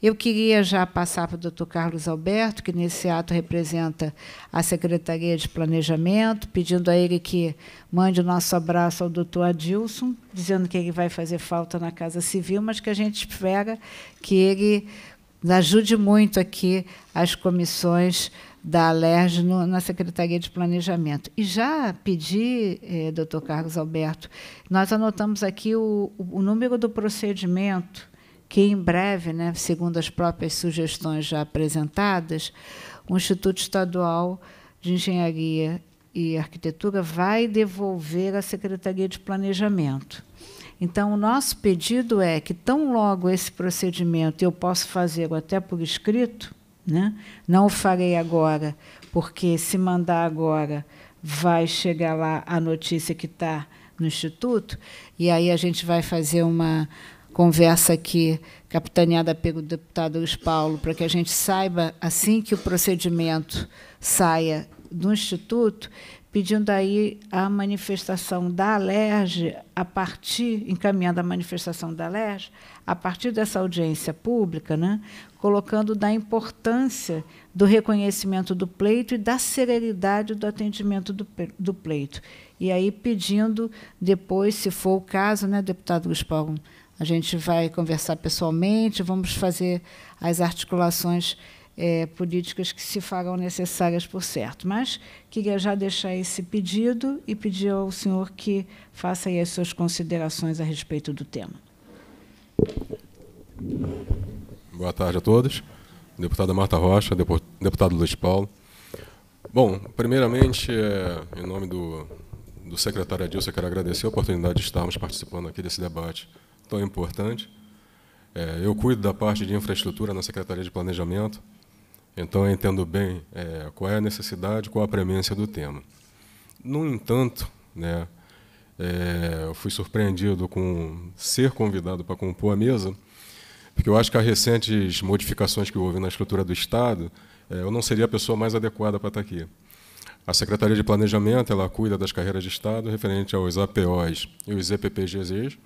Eu queria já passar para o doutor Carlos Alberto, que nesse ato representa a Secretaria de Planejamento, pedindo a ele que mande o nosso abraço ao doutor Adilson, dizendo que ele vai fazer falta na Casa Civil, mas que a gente espera que ele ajude muito aqui as comissões da Alerj na Secretaria de Planejamento. E já pedi, eh, doutor Carlos Alberto, nós anotamos aqui o, o número do procedimento, que em breve, né, segundo as próprias sugestões já apresentadas, o Instituto Estadual de Engenharia e Arquitetura vai devolver à Secretaria de Planejamento. Então, o nosso pedido é que, tão logo esse procedimento, eu posso fazer até por escrito, né? Não o farei agora, porque se mandar agora, vai chegar lá a notícia que está no Instituto, e aí a gente vai fazer uma conversa aqui, capitaneada pelo deputado Luiz Paulo, para que a gente saiba, assim que o procedimento saia do Instituto, pedindo aí a manifestação da Alerj, a partir, encaminhando a manifestação da Alerj, a partir dessa audiência pública, né, colocando da importância do reconhecimento do pleito e da celeridade do atendimento do, do pleito. E aí pedindo, depois, se for o caso, né, deputado paulo a gente vai conversar pessoalmente, vamos fazer as articulações é, políticas que se farão necessárias, por certo. Mas queria já deixar esse pedido e pedir ao senhor que faça aí as suas considerações a respeito do tema. Boa tarde a todos. Deputada Marta Rocha, deputado Luiz Paulo. Bom, primeiramente, é, em nome do, do secretário Adilson, eu quero agradecer a oportunidade de estarmos participando aqui desse debate tão importante. É, eu cuido da parte de infraestrutura na Secretaria de Planejamento, então eu entendo bem é, qual é a necessidade, qual a premência do tema. No entanto, né, é, eu fui surpreendido com ser convidado para compor a mesa, porque eu acho que as recentes modificações que houve na estrutura do Estado, é, eu não seria a pessoa mais adequada para estar aqui. A Secretaria de Planejamento ela cuida das carreiras de Estado referente aos APOs e os EPPGZs,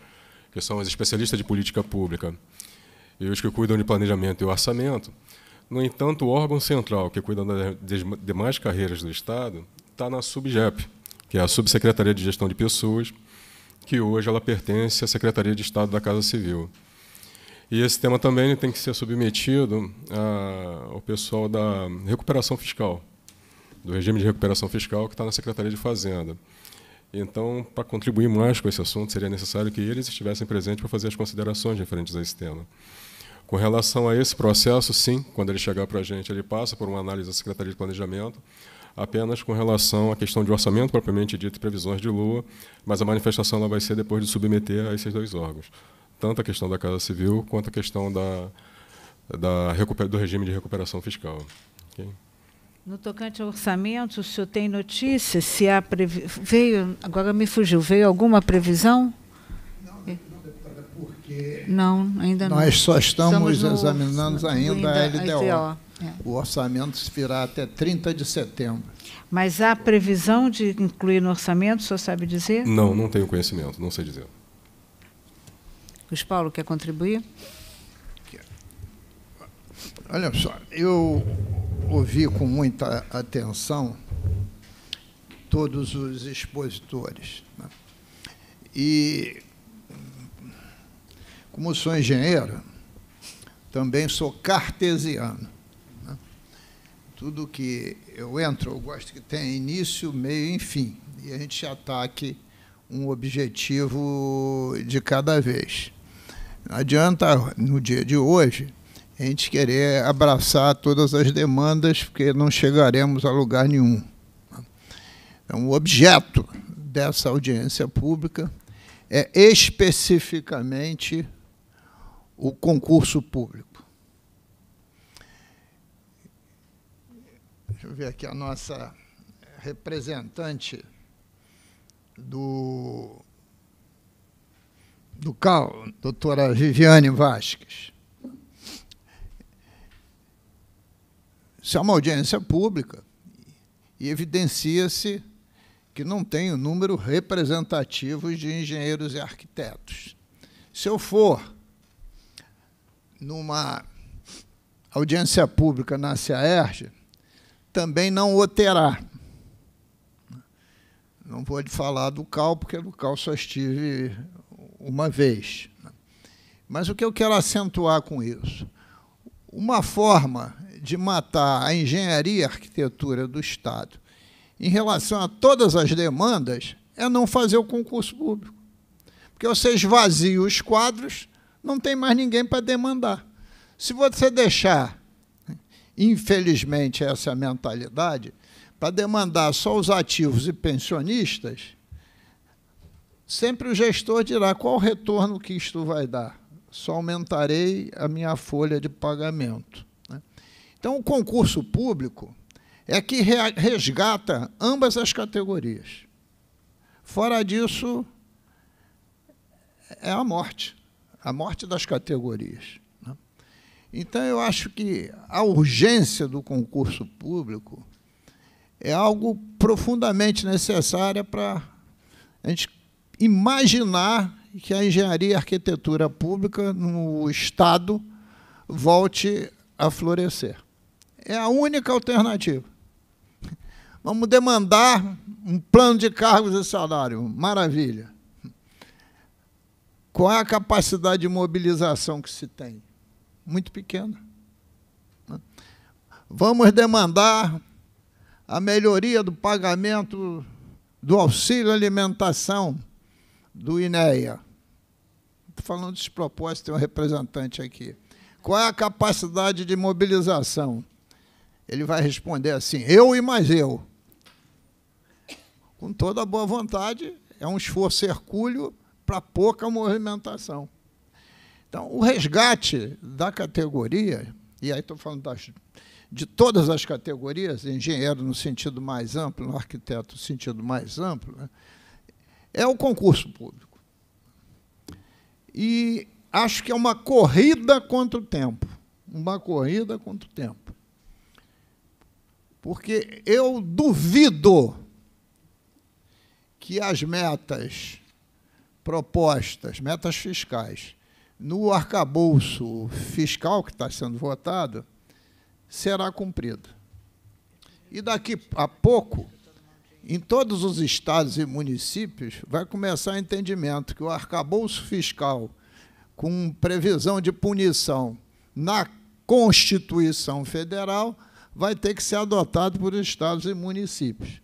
que são os especialistas de política pública, e os que cuidam de planejamento e orçamento, no entanto, o órgão central que cuida das demais carreiras do Estado está na SubGEP, que é a Subsecretaria de Gestão de Pessoas, que hoje ela pertence à Secretaria de Estado da Casa Civil. E esse tema também tem que ser submetido ah, ao pessoal da recuperação fiscal, do regime de recuperação fiscal que está na Secretaria de Fazenda. Então, para contribuir mais com esse assunto, seria necessário que eles estivessem presentes para fazer as considerações referentes a esse tema. Com relação a esse processo, sim, quando ele chegar para a gente, ele passa por uma análise da Secretaria de Planejamento, apenas com relação à questão de orçamento propriamente dito e previsões de lua, mas a manifestação ela vai ser depois de submeter a esses dois órgãos, tanto a questão da Casa Civil quanto a questão da, da do regime de recuperação fiscal. Okay? No tocante ao orçamento, o senhor tem notícia se há previ... veio agora me fugiu veio alguma previsão? Não, não porque não, ainda não. nós só estamos, estamos no, examinando ainda, a LDO. LDO. É. O orçamento se virá até 30 de setembro. Mas há previsão de incluir no orçamento, o senhor sabe dizer? Não, não tenho conhecimento, não sei dizer. Luiz Paulo, quer contribuir? Olha só, eu ouvi com muita atenção todos os expositores. Né? E como sou engenheiro, também sou cartesiano. Né? Tudo que eu entro, eu gosto que tenha início, meio e fim. E a gente ataque um objetivo de cada vez. Não adianta, no dia de hoje, a gente querer abraçar todas as demandas, porque não chegaremos a lugar nenhum. Né? Então, o objeto dessa audiência pública é especificamente o concurso público. Deixa eu ver aqui a nossa representante do, do CAL, doutora Viviane Vasques. Isso é uma audiência pública e evidencia-se que não tem o um número representativo de engenheiros e arquitetos. Se eu for numa audiência pública na CEAERJ, também não o terá. Não vou falar do CAL, porque do CAL só estive uma vez. Mas o que eu quero acentuar com isso? Uma forma de matar a engenharia e a arquitetura do Estado em relação a todas as demandas é não fazer o concurso público. Porque você esvazia os quadros, não tem mais ninguém para demandar. Se você deixar, infelizmente, essa mentalidade, para demandar só os ativos e pensionistas, sempre o gestor dirá qual o retorno que isto vai dar. Só aumentarei a minha folha de pagamento. Né? Então, o concurso público é que resgata ambas as categorias. Fora disso, é a morte a morte das categorias. Né? Então, eu acho que a urgência do concurso público é algo profundamente necessário para a gente imaginar que a engenharia e a arquitetura pública no Estado volte a florescer. É a única alternativa. Vamos demandar um plano de cargos e salário. Maravilha. Qual é a capacidade de mobilização que se tem? Muito pequena. Né? Vamos demandar a melhoria do pagamento do auxílio alimentação do INEA. Estou falando de propósito, tem um representante aqui. Qual é a capacidade de mobilização? Ele vai responder assim: eu e mais eu. Com toda a boa vontade, é um esforço hercúleo para pouca movimentação. Então, o resgate da categoria, e aí estou falando das, de todas as categorias, engenheiro no sentido mais amplo, arquiteto no sentido mais amplo, né, é o concurso público. E acho que é uma corrida contra o tempo. Uma corrida contra o tempo. Porque eu duvido que as metas propostas, metas fiscais, no arcabouço fiscal que está sendo votado, será cumprido. E daqui a pouco, em todos os estados e municípios, vai começar o entendimento que o arcabouço fiscal, com previsão de punição na Constituição Federal, vai ter que ser adotado por estados e municípios.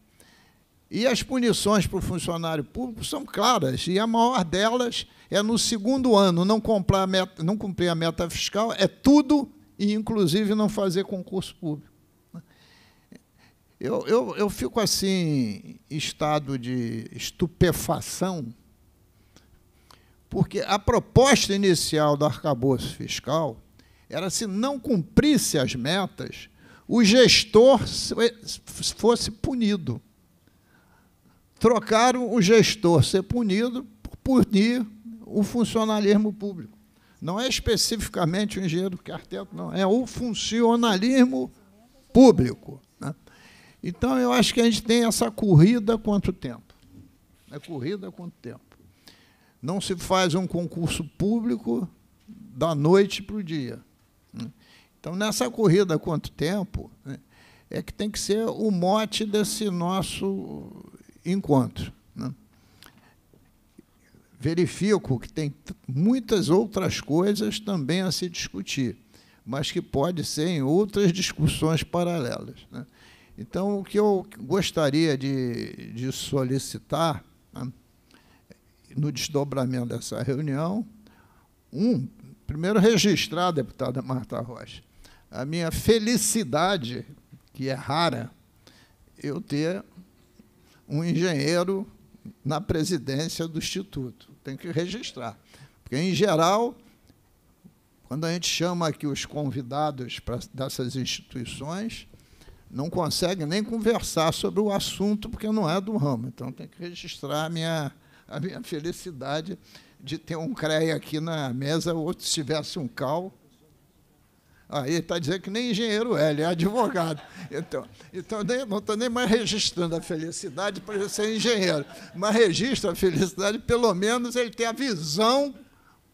E as punições para o funcionário público são claras, e a maior delas é no segundo ano não cumprir a meta, não cumprir a meta fiscal, é tudo, e inclusive não fazer concurso público. Eu, eu, eu fico assim, em estado de estupefação, porque a proposta inicial do arcabouço fiscal era se não cumprisse as metas, o gestor fosse punido trocaram o gestor ser punido por punir o funcionalismo público. Não é especificamente o engenheiro do cartel, não, é o funcionalismo público. Né? Então, eu acho que a gente tem essa corrida quanto tempo? É corrida quanto tempo? Não se faz um concurso público da noite para o dia. Né? Então, nessa corrida quanto tempo, né, é que tem que ser o mote desse nosso encontro. Né? Verifico que tem muitas outras coisas também a se discutir, mas que pode ser em outras discussões paralelas. Né? Então, o que eu gostaria de, de solicitar né, no desdobramento dessa reunião, um, primeiro registrar, deputada Marta Rocha, a minha felicidade, que é rara, eu ter um engenheiro na presidência do instituto. Tem que registrar. Porque, em geral, quando a gente chama aqui os convidados dessas instituições, não consegue nem conversar sobre o assunto, porque não é do ramo. Então, tem que registrar a minha, a minha felicidade de ter um CREA aqui na mesa, ou se tivesse um CAL, Aí está dizendo que nem engenheiro é, ele é advogado. Então, então nem, não estou nem mais registrando a felicidade para ser engenheiro, mas registra a felicidade, pelo menos ele tem a visão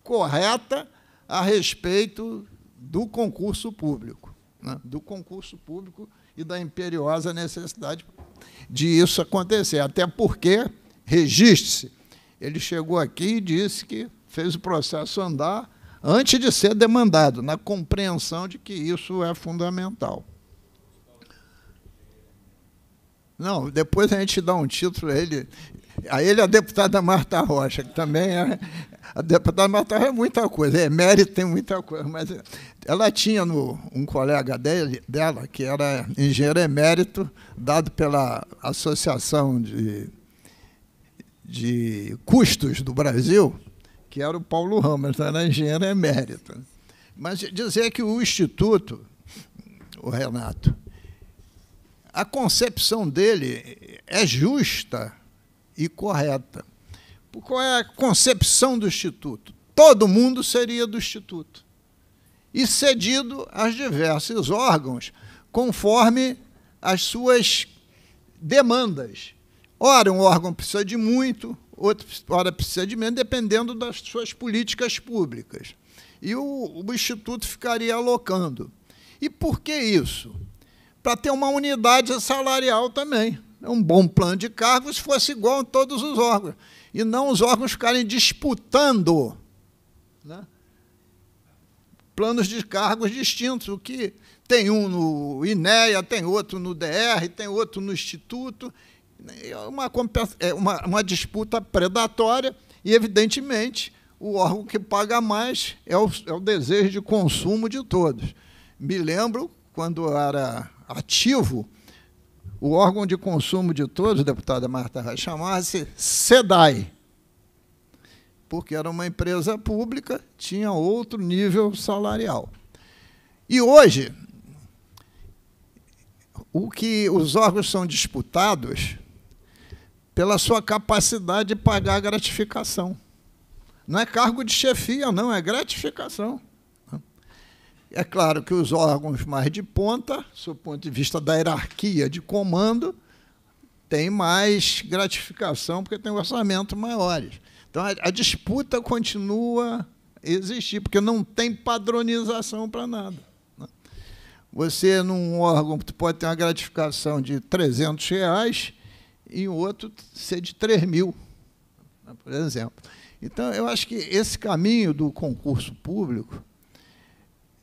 correta a respeito do concurso público, né? do concurso público e da imperiosa necessidade de isso acontecer. Até porque, registre-se, ele chegou aqui e disse que fez o processo andar antes de ser demandado, na compreensão de que isso é fundamental. Não, depois a gente dá um título a ele. A ele é a deputada Marta Rocha, que também é. A deputada Marta Rocha é muita coisa, é mérito, tem muita coisa, mas ela tinha no, um colega dele, dela, que era engenheiro emérito, dado pela Associação de, de Custos do Brasil, que era o Paulo Ramos, era engenheiro emérito. Mas dizer que o Instituto, o Renato, a concepção dele é justa e correta. Qual é a concepção do Instituto? Todo mundo seria do Instituto e cedido aos diversos órgãos, conforme as suas demandas. Ora, um órgão precisa de muito, outra hora precisa de menos, dependendo das suas políticas públicas. E o, o Instituto ficaria alocando. E por que isso? Para ter uma unidade salarial também. É um bom plano de cargos se fosse igual em todos os órgãos. E não os órgãos ficarem disputando né? planos de cargos distintos, o que tem um no INEA, tem outro no DR, tem outro no Instituto, é uma, é uma, uma disputa predatória e, evidentemente, o órgão que paga mais é o, é o desejo de consumo de todos. Me lembro, quando era ativo, o órgão de consumo de todos, deputada Marta Reis, chamava-se SEDAI, porque era uma empresa pública, tinha outro nível salarial. E hoje, o que os órgãos são disputados pela sua capacidade de pagar a gratificação. Não é cargo de chefia, não, é gratificação. É claro que os órgãos mais de ponta, do ponto de vista da hierarquia de comando, tem mais gratificação porque têm orçamentos orçamento maiores. Então a, a disputa continua a existir, porque não tem padronização para nada. Né? Você, num órgão, pode ter uma gratificação de 300 reais e o outro ser de 3 mil, por exemplo. Então, eu acho que esse caminho do concurso público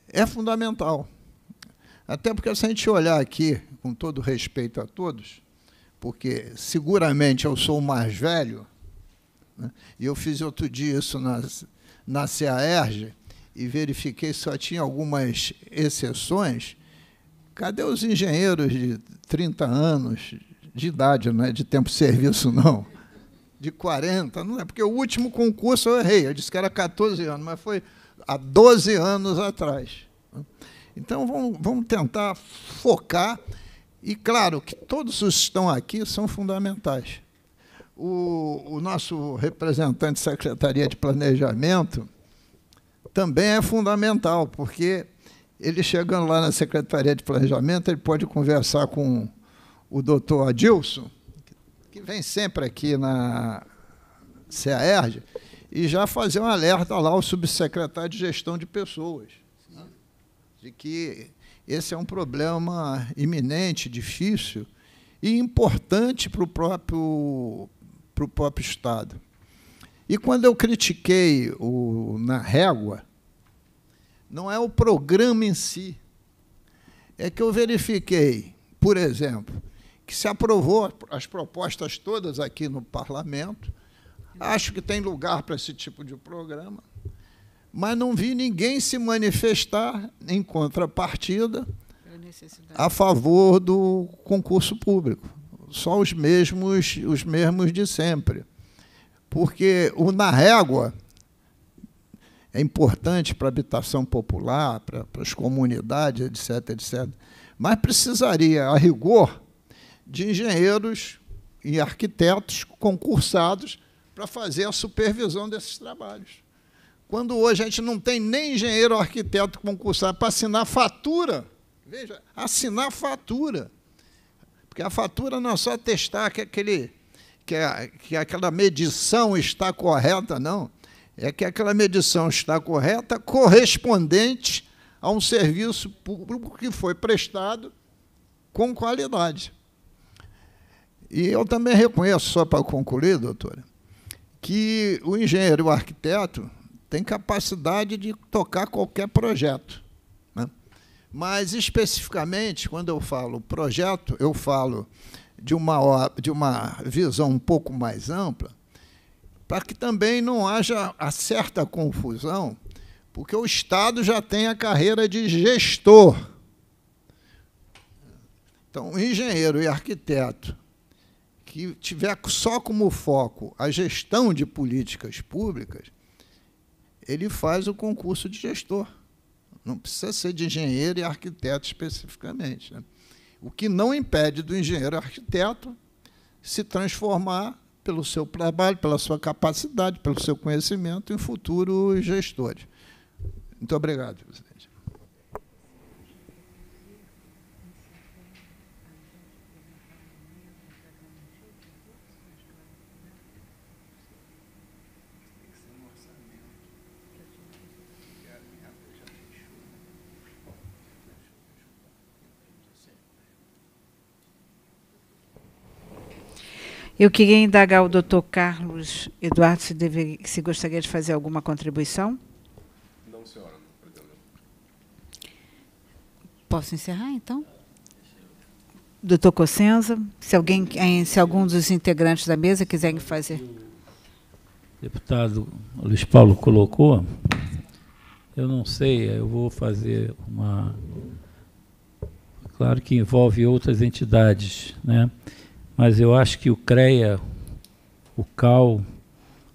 é fundamental. Até porque, se a gente olhar aqui, com todo respeito a todos, porque seguramente eu sou o mais velho, né? e eu fiz outro dia isso na, na CAERJ, e verifiquei só tinha algumas exceções. Cadê os engenheiros de 30 anos, de idade, não é de tempo de [laughs] serviço, não. De 40, não é? Porque o último concurso eu errei, eu disse que era 14 anos, mas foi há 12 anos atrás. Então vamos, vamos tentar focar, e claro que todos os que estão aqui são fundamentais. O, o nosso representante da Secretaria de Planejamento também é fundamental, porque ele chegando lá na Secretaria de Planejamento, ele pode conversar com o doutor Adilson, que vem sempre aqui na CEAERJ, e já fazer um alerta lá ao subsecretário de Gestão de Pessoas, né? de que esse é um problema iminente, difícil e importante para o próprio, para o próprio Estado. E quando eu critiquei o, na régua, não é o programa em si. É que eu verifiquei, por exemplo, que se aprovou as propostas todas aqui no parlamento. Acho que tem lugar para esse tipo de programa, mas não vi ninguém se manifestar em contrapartida a favor do concurso público. Só os mesmos, os mesmos de sempre. Porque o na régua é importante para a habitação popular, para, para as comunidades, etc, etc. Mas precisaria, a rigor, de engenheiros e arquitetos concursados para fazer a supervisão desses trabalhos. Quando hoje a gente não tem nem engenheiro ou arquiteto concursado para assinar fatura, veja, assinar fatura. Porque a fatura não é só testar que, aquele, que, a, que aquela medição está correta, não. É que aquela medição está correta, correspondente a um serviço público que foi prestado com qualidade. E eu também reconheço, só para concluir, doutora, que o engenheiro e o arquiteto têm capacidade de tocar qualquer projeto. Né? Mas, especificamente, quando eu falo projeto, eu falo de uma, de uma visão um pouco mais ampla, para que também não haja a certa confusão, porque o Estado já tem a carreira de gestor. Então, engenheiro e arquiteto que tiver só como foco a gestão de políticas públicas, ele faz o concurso de gestor. Não precisa ser de engenheiro e arquiteto especificamente. Né? O que não impede do engenheiro arquiteto se transformar pelo seu trabalho, pela sua capacidade, pelo seu conhecimento em futuro gestores. Muito obrigado, presidente. Eu queria indagar ao doutor Carlos Eduardo se, deveria, se gostaria de fazer alguma contribuição. Não, senhora. Posso encerrar, então? Doutor Cossenza, se, alguém, se algum dos integrantes da mesa quiserem fazer. deputado Luiz Paulo colocou, eu não sei, eu vou fazer uma. Claro que envolve outras entidades, né? mas eu acho que o CREA, o CAL,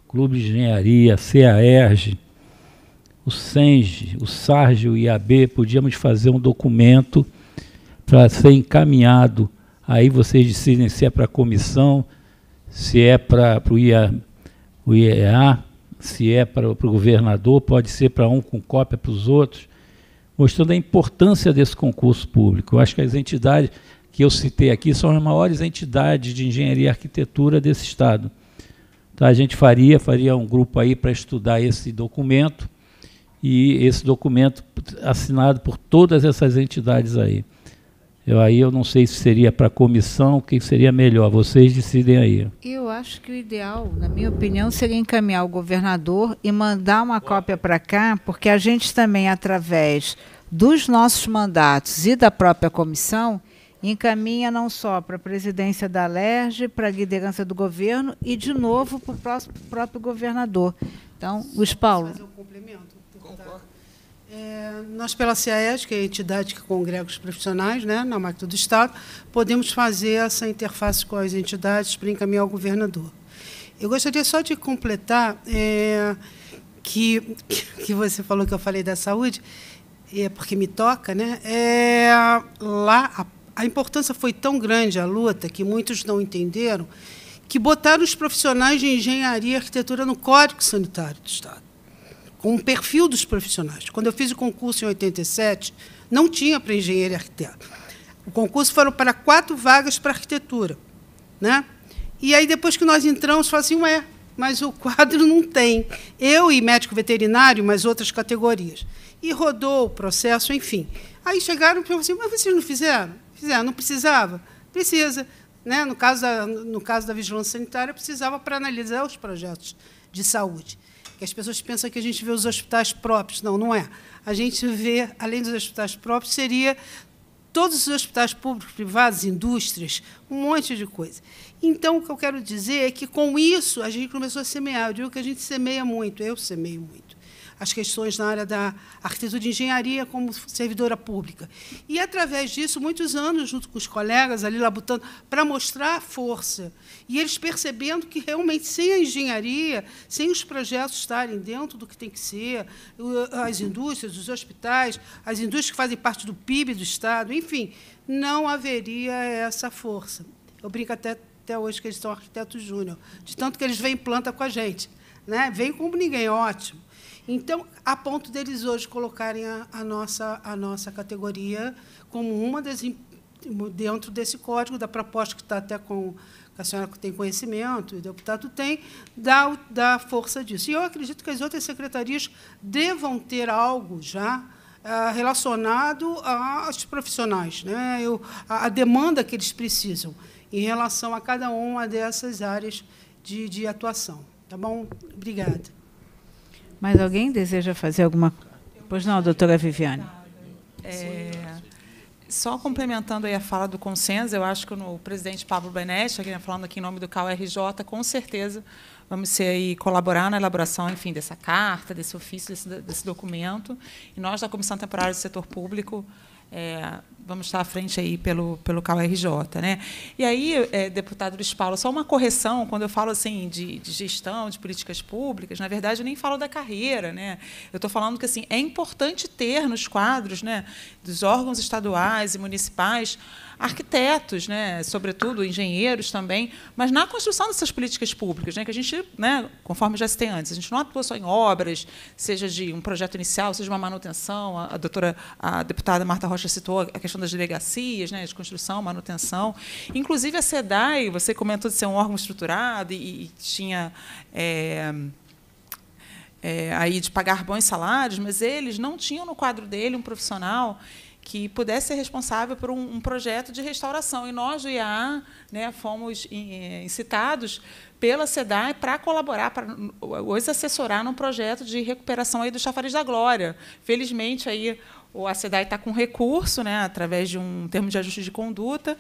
Clube de Engenharia, CAERG, o SENGE, o SARGE, o IAB, podíamos fazer um documento para ser encaminhado. Aí vocês decidem se é para a comissão, se é para o IEA, se é para o governador, pode ser para um com cópia para os outros, mostrando a importância desse concurso público. Eu acho que as entidades que eu citei aqui são as maiores entidades de engenharia e arquitetura desse estado. Então, a gente faria, faria um grupo aí para estudar esse documento e esse documento assinado por todas essas entidades aí. Eu, aí eu não sei se seria para a comissão, o que seria melhor. Vocês decidem aí. Eu acho que o ideal, na minha opinião, seria encaminhar o governador e mandar uma cópia para cá, porque a gente também, através dos nossos mandatos e da própria comissão, encaminha não só para a presidência da LERJ, para a liderança do governo e, de novo, para o próximo, próprio governador. Então, Luiz Paulo. Fazer um complemento. É, nós, pela CAES, que é a entidade que congrega os profissionais né, na máquina do Estado, podemos fazer essa interface com as entidades para encaminhar o governador. Eu gostaria só de completar é, que, [coughs] que você falou que eu falei da saúde, é porque me toca, né? É, lá a a importância foi tão grande a luta que muitos não entenderam que botaram os profissionais de engenharia e arquitetura no Código Sanitário do Estado, com o perfil dos profissionais. Quando eu fiz o concurso em 87, não tinha para engenheiro e arquiteto. O concurso foram para quatro vagas para arquitetura. Né? E aí, depois que nós entramos, falaram assim, ué, mas o quadro não tem. Eu e médico veterinário, mas outras categorias. E rodou o processo, enfim. Aí chegaram e falaram assim, mas vocês não fizeram? Fizeram, não precisava? Precisa. Né? No, caso da, no caso da vigilância sanitária, precisava para analisar os projetos de saúde. Que as pessoas pensam que a gente vê os hospitais próprios. Não, não é. A gente vê, além dos hospitais próprios, seria todos os hospitais públicos, privados, indústrias, um monte de coisa. Então, o que eu quero dizer é que, com isso, a gente começou a semear. Eu digo que a gente semeia muito, eu semeio muito as questões na área da arquitetura de engenharia como servidora pública. E, através disso, muitos anos, junto com os colegas ali labutando, para mostrar a força. E eles percebendo que, realmente, sem a engenharia, sem os projetos estarem dentro do que tem que ser, as indústrias, os hospitais, as indústrias que fazem parte do PIB do Estado, enfim, não haveria essa força. Eu brinco até, até hoje que eles são arquitetos júnior, de tanto que eles vêm planta com a gente. Né? Vem como ninguém, ótimo. Então, a ponto deles hoje colocarem a, a nossa, a nossa categoria como uma das dentro desse código, da proposta que está até com a senhora que tem conhecimento, o deputado tem, dá, dá força disso. E eu acredito que as outras secretarias devam ter algo já eh, relacionado aos profissionais, né? eu, a, a, demanda que eles precisam em relação a cada uma dessas áreas de, de atuação. Tá bom? Obrigada. Mais alguém deseja fazer alguma Pois não, doutora Viviane. É, só complementando aí a fala do consenso, eu acho que o presidente Pablo Beneste, aqui, né, falando aqui em nome do CAU-RJ, com certeza vamos ser aí colaborar na elaboração, enfim, dessa carta, desse ofício, desse, desse documento. E nós da Comissão Temporária do Setor Público é, vamos estar à frente aí pelo, pelo CAURJ. Né? E aí, é, deputado Luiz Paulo, só uma correção, quando eu falo assim de, de, gestão, de políticas públicas, na verdade eu nem falo da carreira. Né? Eu estou falando que assim, é importante ter nos quadros né, dos órgãos estaduais e municipais arquitetos, né, sobretudo engenheiros também, mas na construção dessas políticas públicas, né, que a gente, né, conforme já citei antes, a gente não atua só em obras, seja de um projeto inicial, seja de uma manutenção. A, a doutora, a deputada Marta Rocha citou a questão das delegacias, né, de construção, manutenção. Inclusive a SEDAI, você comentou de ser um órgão estruturado e, e tinha é, é, aí de pagar bons salários, mas eles não tinham no quadro dele um profissional que pudesse ser responsável por um, um projeto de restauração. E nós, do IAA, né, fomos eh, incitados pela SEDAI para colaborar, para os assessorar num projeto de recuperação aí do Chafariz da Glória. Felizmente, aí, a SEDAI está com recurso, né, através de um termo de ajuste de conduta,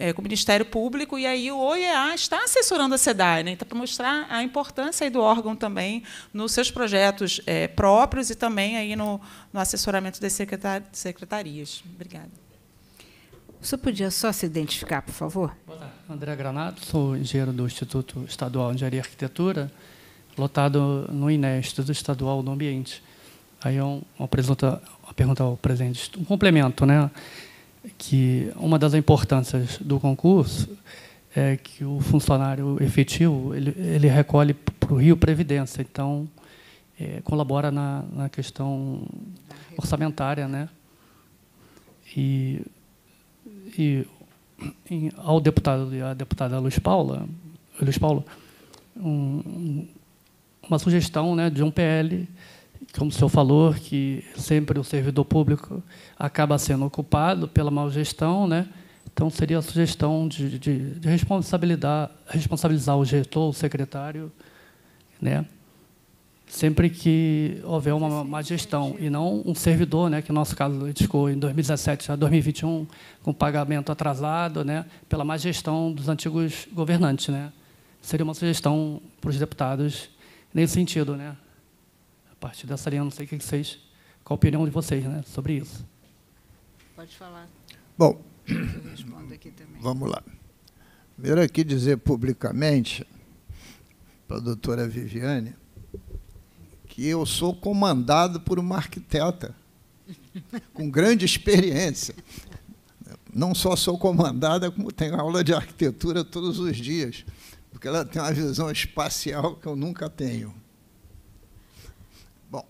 é, com o Ministério Público, e aí o OEA está assessorando a SEDAI, né? Então, para mostrar a importância do órgão também nos seus projetos é, próprios e também aí no, no assessoramento das secretar secretarias. Obrigada. O senhor podia só se identificar, por favor? Olá, André Granato, sou engenheiro do Instituto Estadual de Engenharia e Arquitetura, lotado no INE, Instituto Estadual do Ambiente. Aí é uma, pergunta, uma pergunta ao presidente, um complemento, né? que uma das importâncias do concurso é que o funcionário efetivo ele, ele recolhe para o Rio Previdência, então é, colabora na, na questão orçamentária, né? E, e em, ao deputado e à deputada Luiz Paula, Luiz Paulo, um, um, uma sugestão, né, de um PL como o senhor falou, que sempre o servidor público acaba sendo ocupado pela má gestão, né? Então, seria a sugestão de, de, de responsabilizar, responsabilizar o gestor, o secretário, né? sempre que houver uma má gestão, e não um servidor, né, que no nosso caso ficou em 2017 a 2021 com pagamento atrasado né, pela má gestão dos antigos governantes. Né? Seria uma sugestão para os deputados nesse sentido. Né? partir dessa linha, não sei o que vocês, qual a opinião de vocês né, sobre isso. Pode falar. Bom, vamos lá. Primeiro aqui dizer publicamente para a doutora Viviane que eu sou comandado por uma arquiteta [laughs] com grande experiência. Não só sou comandada, como tenho aula de arquitetura todos os dias, porque ela tem uma visão espacial que eu nunca tenho. Bom,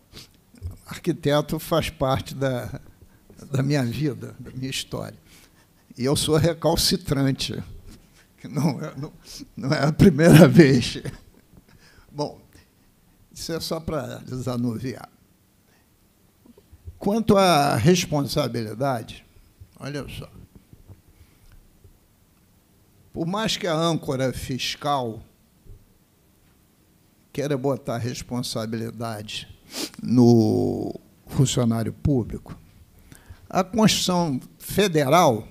arquiteto faz parte da, da minha vida, da minha história. E eu sou recalcitrante, que não é, não, não é a primeira [laughs] vez. Bom, isso é só para desanuviar. Quanto à responsabilidade, olha só. Por mais que a âncora fiscal queira botar responsabilidade no funcionário público. A Constituição Federal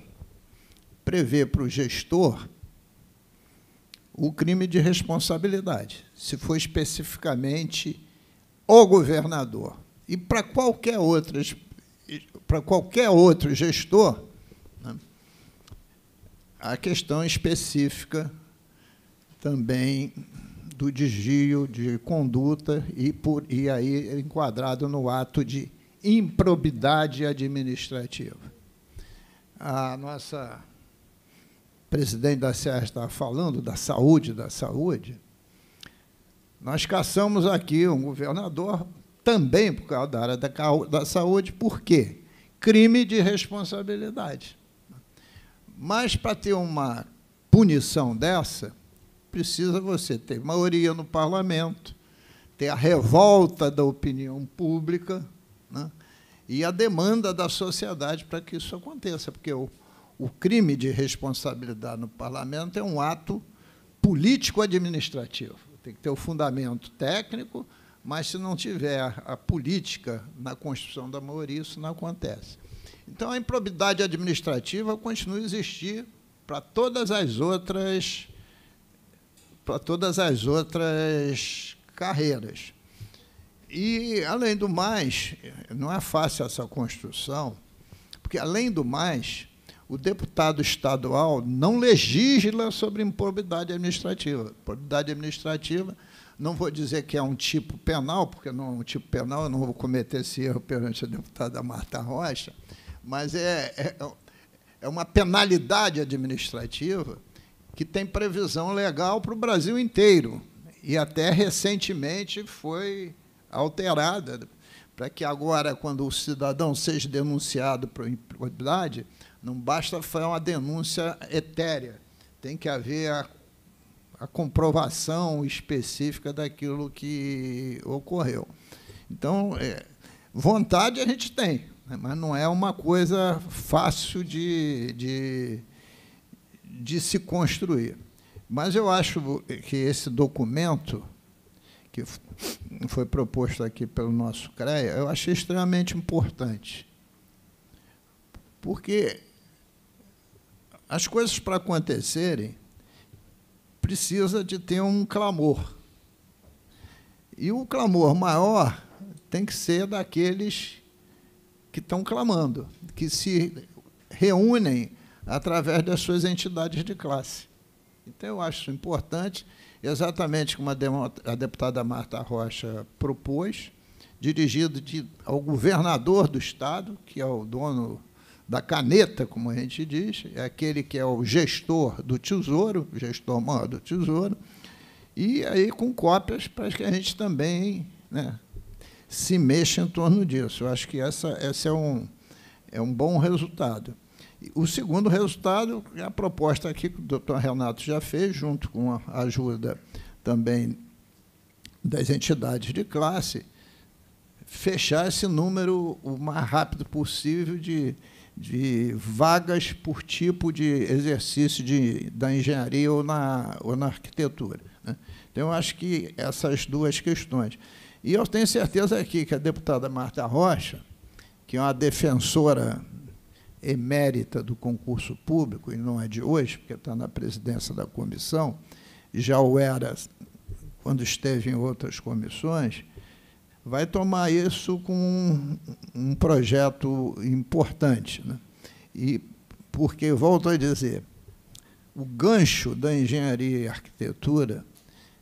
prevê para o gestor o crime de responsabilidade, se for especificamente o governador. E para qualquer outro para qualquer outro gestor, né, a questão específica também do desvio de conduta e, por, e aí enquadrado no ato de improbidade administrativa. A nossa presidente da SER está falando da saúde, da saúde. Nós caçamos aqui um governador também por causa da área da, da saúde, por quê? Crime de responsabilidade. Mas para ter uma punição dessa, precisa você ter maioria no parlamento, ter a revolta da opinião pública né? e a demanda da sociedade para que isso aconteça, porque o, o crime de responsabilidade no parlamento é um ato político-administrativo. Tem que ter o fundamento técnico, mas se não tiver a política na construção da maioria, isso não acontece. Então, a improbidade administrativa continua a existir para todas as outras para todas as outras carreiras. E, além do mais, não é fácil essa construção, porque, além do mais, o deputado estadual não legisla sobre improbidade administrativa. Improbidade administrativa, não vou dizer que é um tipo penal, porque não é um tipo penal, eu não vou cometer esse erro perante a deputada Marta Rocha, mas é, é, é uma penalidade administrativa que tem previsão legal para o Brasil inteiro. E até recentemente foi alterada, para que agora, quando o cidadão seja denunciado por improbidade, não basta fazer uma denúncia etérea, tem que haver a, a comprovação específica daquilo que ocorreu. Então, é, vontade a gente tem, né? mas não é uma coisa fácil de, de de se construir. Mas eu acho que esse documento, que foi proposto aqui pelo nosso CREA, eu achei extremamente importante. Porque as coisas para acontecerem precisa de ter um clamor. E o clamor maior tem que ser daqueles que estão clamando, que se reúnem através das suas entidades de classe. Então, eu acho isso importante, exatamente como a deputada Marta Rocha propôs, dirigido de, ao governador do Estado, que é o dono da caneta, como a gente diz, é aquele que é o gestor do tesouro, gestor maior do tesouro, e aí com cópias para que a gente também né, se mexa em torno disso. Eu acho que essa, essa é, um, é um bom resultado. O segundo resultado é a proposta aqui que o doutor Renato já fez, junto com a ajuda também das entidades de classe, fechar esse número o mais rápido possível de, de vagas por tipo de exercício de, da engenharia ou na, ou na arquitetura. Né? Então, eu acho que essas duas questões. E eu tenho certeza aqui que a deputada Marta Rocha, que é uma defensora emérita do concurso público, e não é de hoje, porque está na presidência da comissão, já o era quando esteve em outras comissões, vai tomar isso com um, projeto importante. Né? E porque, volto a dizer, o gancho da engenharia e arquitetura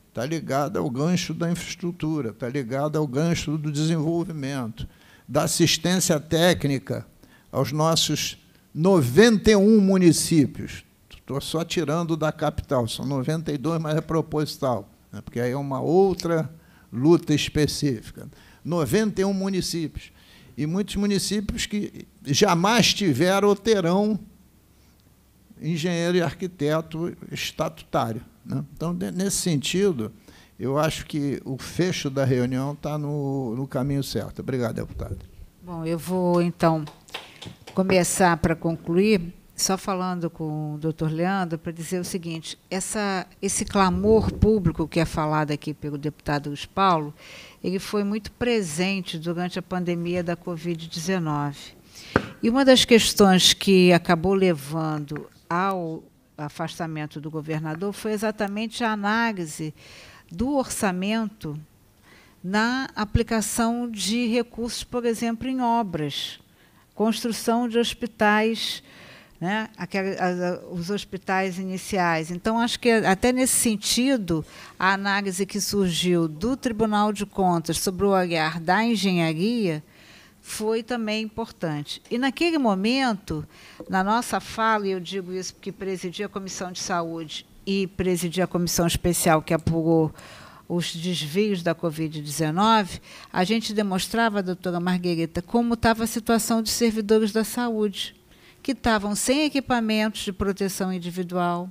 está ligado ao gancho da infraestrutura, está ligado ao gancho do desenvolvimento, da assistência técnica aos nossos 91 municípios. Estou só tirando da capital, são 92, mas é proposital, né, porque aí é uma outra luta específica. 91 municípios. E muitos municípios que jamais tiveram ou terão engenheiro e arquiteto estatutário. Né? Então, nesse sentido, eu acho que o fecho da reunião está no, no caminho certo. Obrigado, deputado. Bom, eu vou, então, começar para concluir, só falando com o doutor Leandro, para dizer o seguinte: essa, esse clamor público que é falado aqui pelo deputado Luiz Paulo, ele foi muito presente durante a pandemia da Covid-19. E uma das questões que acabou levando ao afastamento do governador foi exatamente a análise do orçamento na aplicação de recursos, por exemplo, em obras construção de hospitais, né, os hospitais iniciais. Então, acho que, até nesse sentido, a análise que surgiu do Tribunal de Contas sobre o olhar da engenharia foi também importante. E, naquele momento, na nossa fala, e eu digo isso porque presidi a Comissão de Saúde e presidi a Comissão Especial que apurou os desvios da Covid-19, a gente demonstrava, doutora Marguerita, como estava a situação dos servidores da saúde, que estavam sem equipamentos de proteção individual,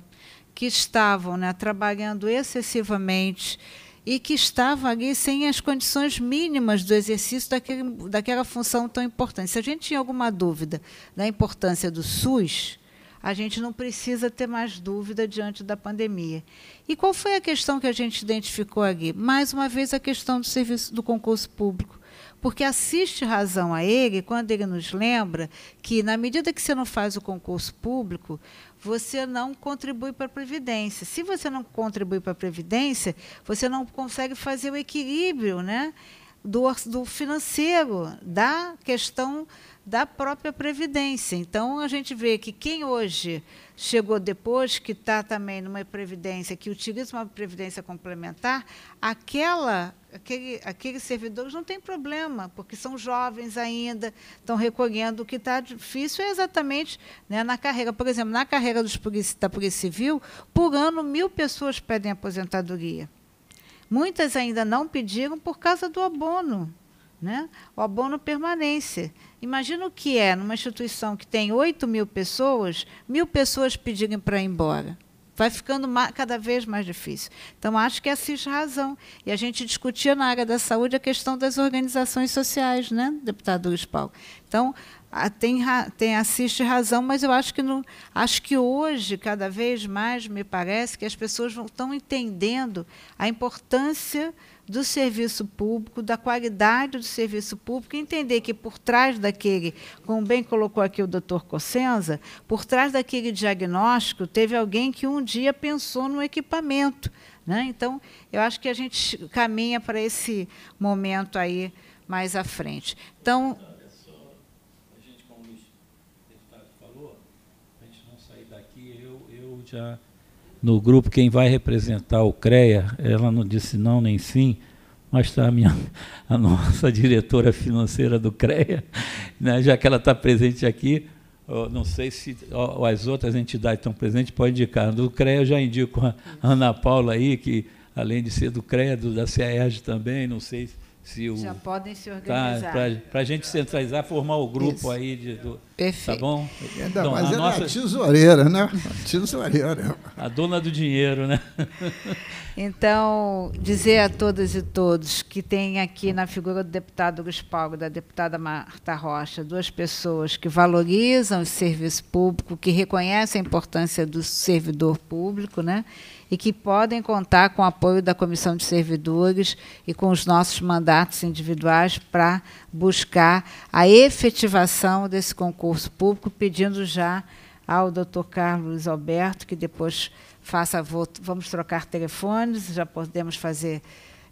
que estavam né, trabalhando excessivamente e que estavam ali sem as condições mínimas do exercício daquele, daquela função tão importante. Se a gente tinha alguma dúvida da importância do SUS, a gente não precisa ter mais dúvida diante da pandemia. E qual foi a questão que a gente identificou aqui? Mais uma vez, a questão do serviço do concurso público. Porque assiste razão a ele quando ele nos lembra que, na medida que você não faz o concurso público, você não contribui para a Previdência. Se você não contribui para a Previdência, você não consegue fazer o equilíbrio né, do, do financeiro, da questão da própria Previdência. Então, a gente vê que quem hoje chegou depois, que está também numa Previdência, que utiliza uma Previdência complementar, aquela, aquele, aqueles servidores não tem problema, porque são jovens ainda, estão recolhendo. O que está difícil é exatamente né, na carreira. Por exemplo, na carreira dos polícia, da Polícia Civil, por ano, mil pessoas pedem aposentadoria. Muitas ainda não pediram por causa do abono, né? o abono permanência. Imagina o que é numa instituição que tem 8 mil pessoas, mil pessoas pedirem para ir embora. Vai ficando cada vez mais difícil. Então, acho que assiste é razão. E a gente discutia na área da saúde a questão das organizações sociais, né, deputado Luiz Paulo? Então, ah, tem, tem assiste razão, mas eu acho que não, acho que hoje cada vez mais me parece que as pessoas estão entendendo a importância do serviço público, da qualidade do serviço público, entender que por trás daquele, como bem colocou aqui o doutor Cossenza, por trás daquele diagnóstico teve alguém que um dia pensou no equipamento, né? Então eu acho que a gente caminha para esse momento aí mais à frente. Então noite a, no grupo quem vai representar o CREA. Ela não disse não nem sim, mas está a, minha, a nossa [laughs] diretora financeira do CREA, né, já que ela está presente aqui. Não sei se ó, as outras entidades estão presentes, pode indicar. Do CREA eu já indico a Ana Paula aí, que além de ser do CREA, do, da CERJ também, não sei se se o, já podem se organizar. Tá, para a gente centralizar, formar o grupo Isso. aí de, do, tá Perfeito. Tá bom? ainda então, mais a é nossa... a tesoureira, né? tesoureira. A dona do dinheiro, né? [laughs] Então, dizer a todas e todos que tem aqui na figura do deputado Luiz Paulo e da deputada Marta Rocha duas pessoas que valorizam o serviço público, que reconhecem a importância do servidor público, né? e que podem contar com o apoio da Comissão de Servidores e com os nossos mandatos individuais para buscar a efetivação desse concurso público, pedindo já ao doutor Carlos Alberto que depois faça vamos trocar telefones, já podemos fazer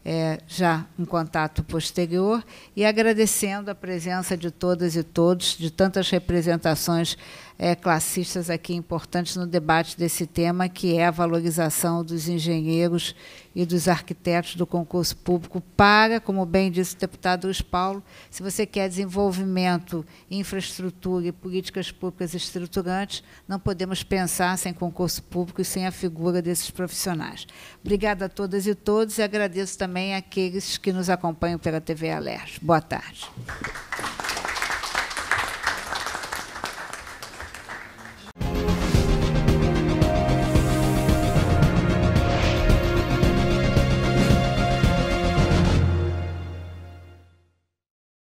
é, já um contato posterior e agradecendo a presença de todas e todos, de tantas representações é, classistas aqui importantes no debate desse tema, que é a valorização dos engenheiros e dos arquitetos do concurso público para, como bem disse o deputado Luiz Paulo, se você quer desenvolvimento, infraestrutura e políticas públicas estruturantes, não podemos pensar sem concurso público e sem a figura desses profissionais. Obrigada a todas e todos e agradeço também àqueles que nos acompanham pela TV Alerj. Boa tarde.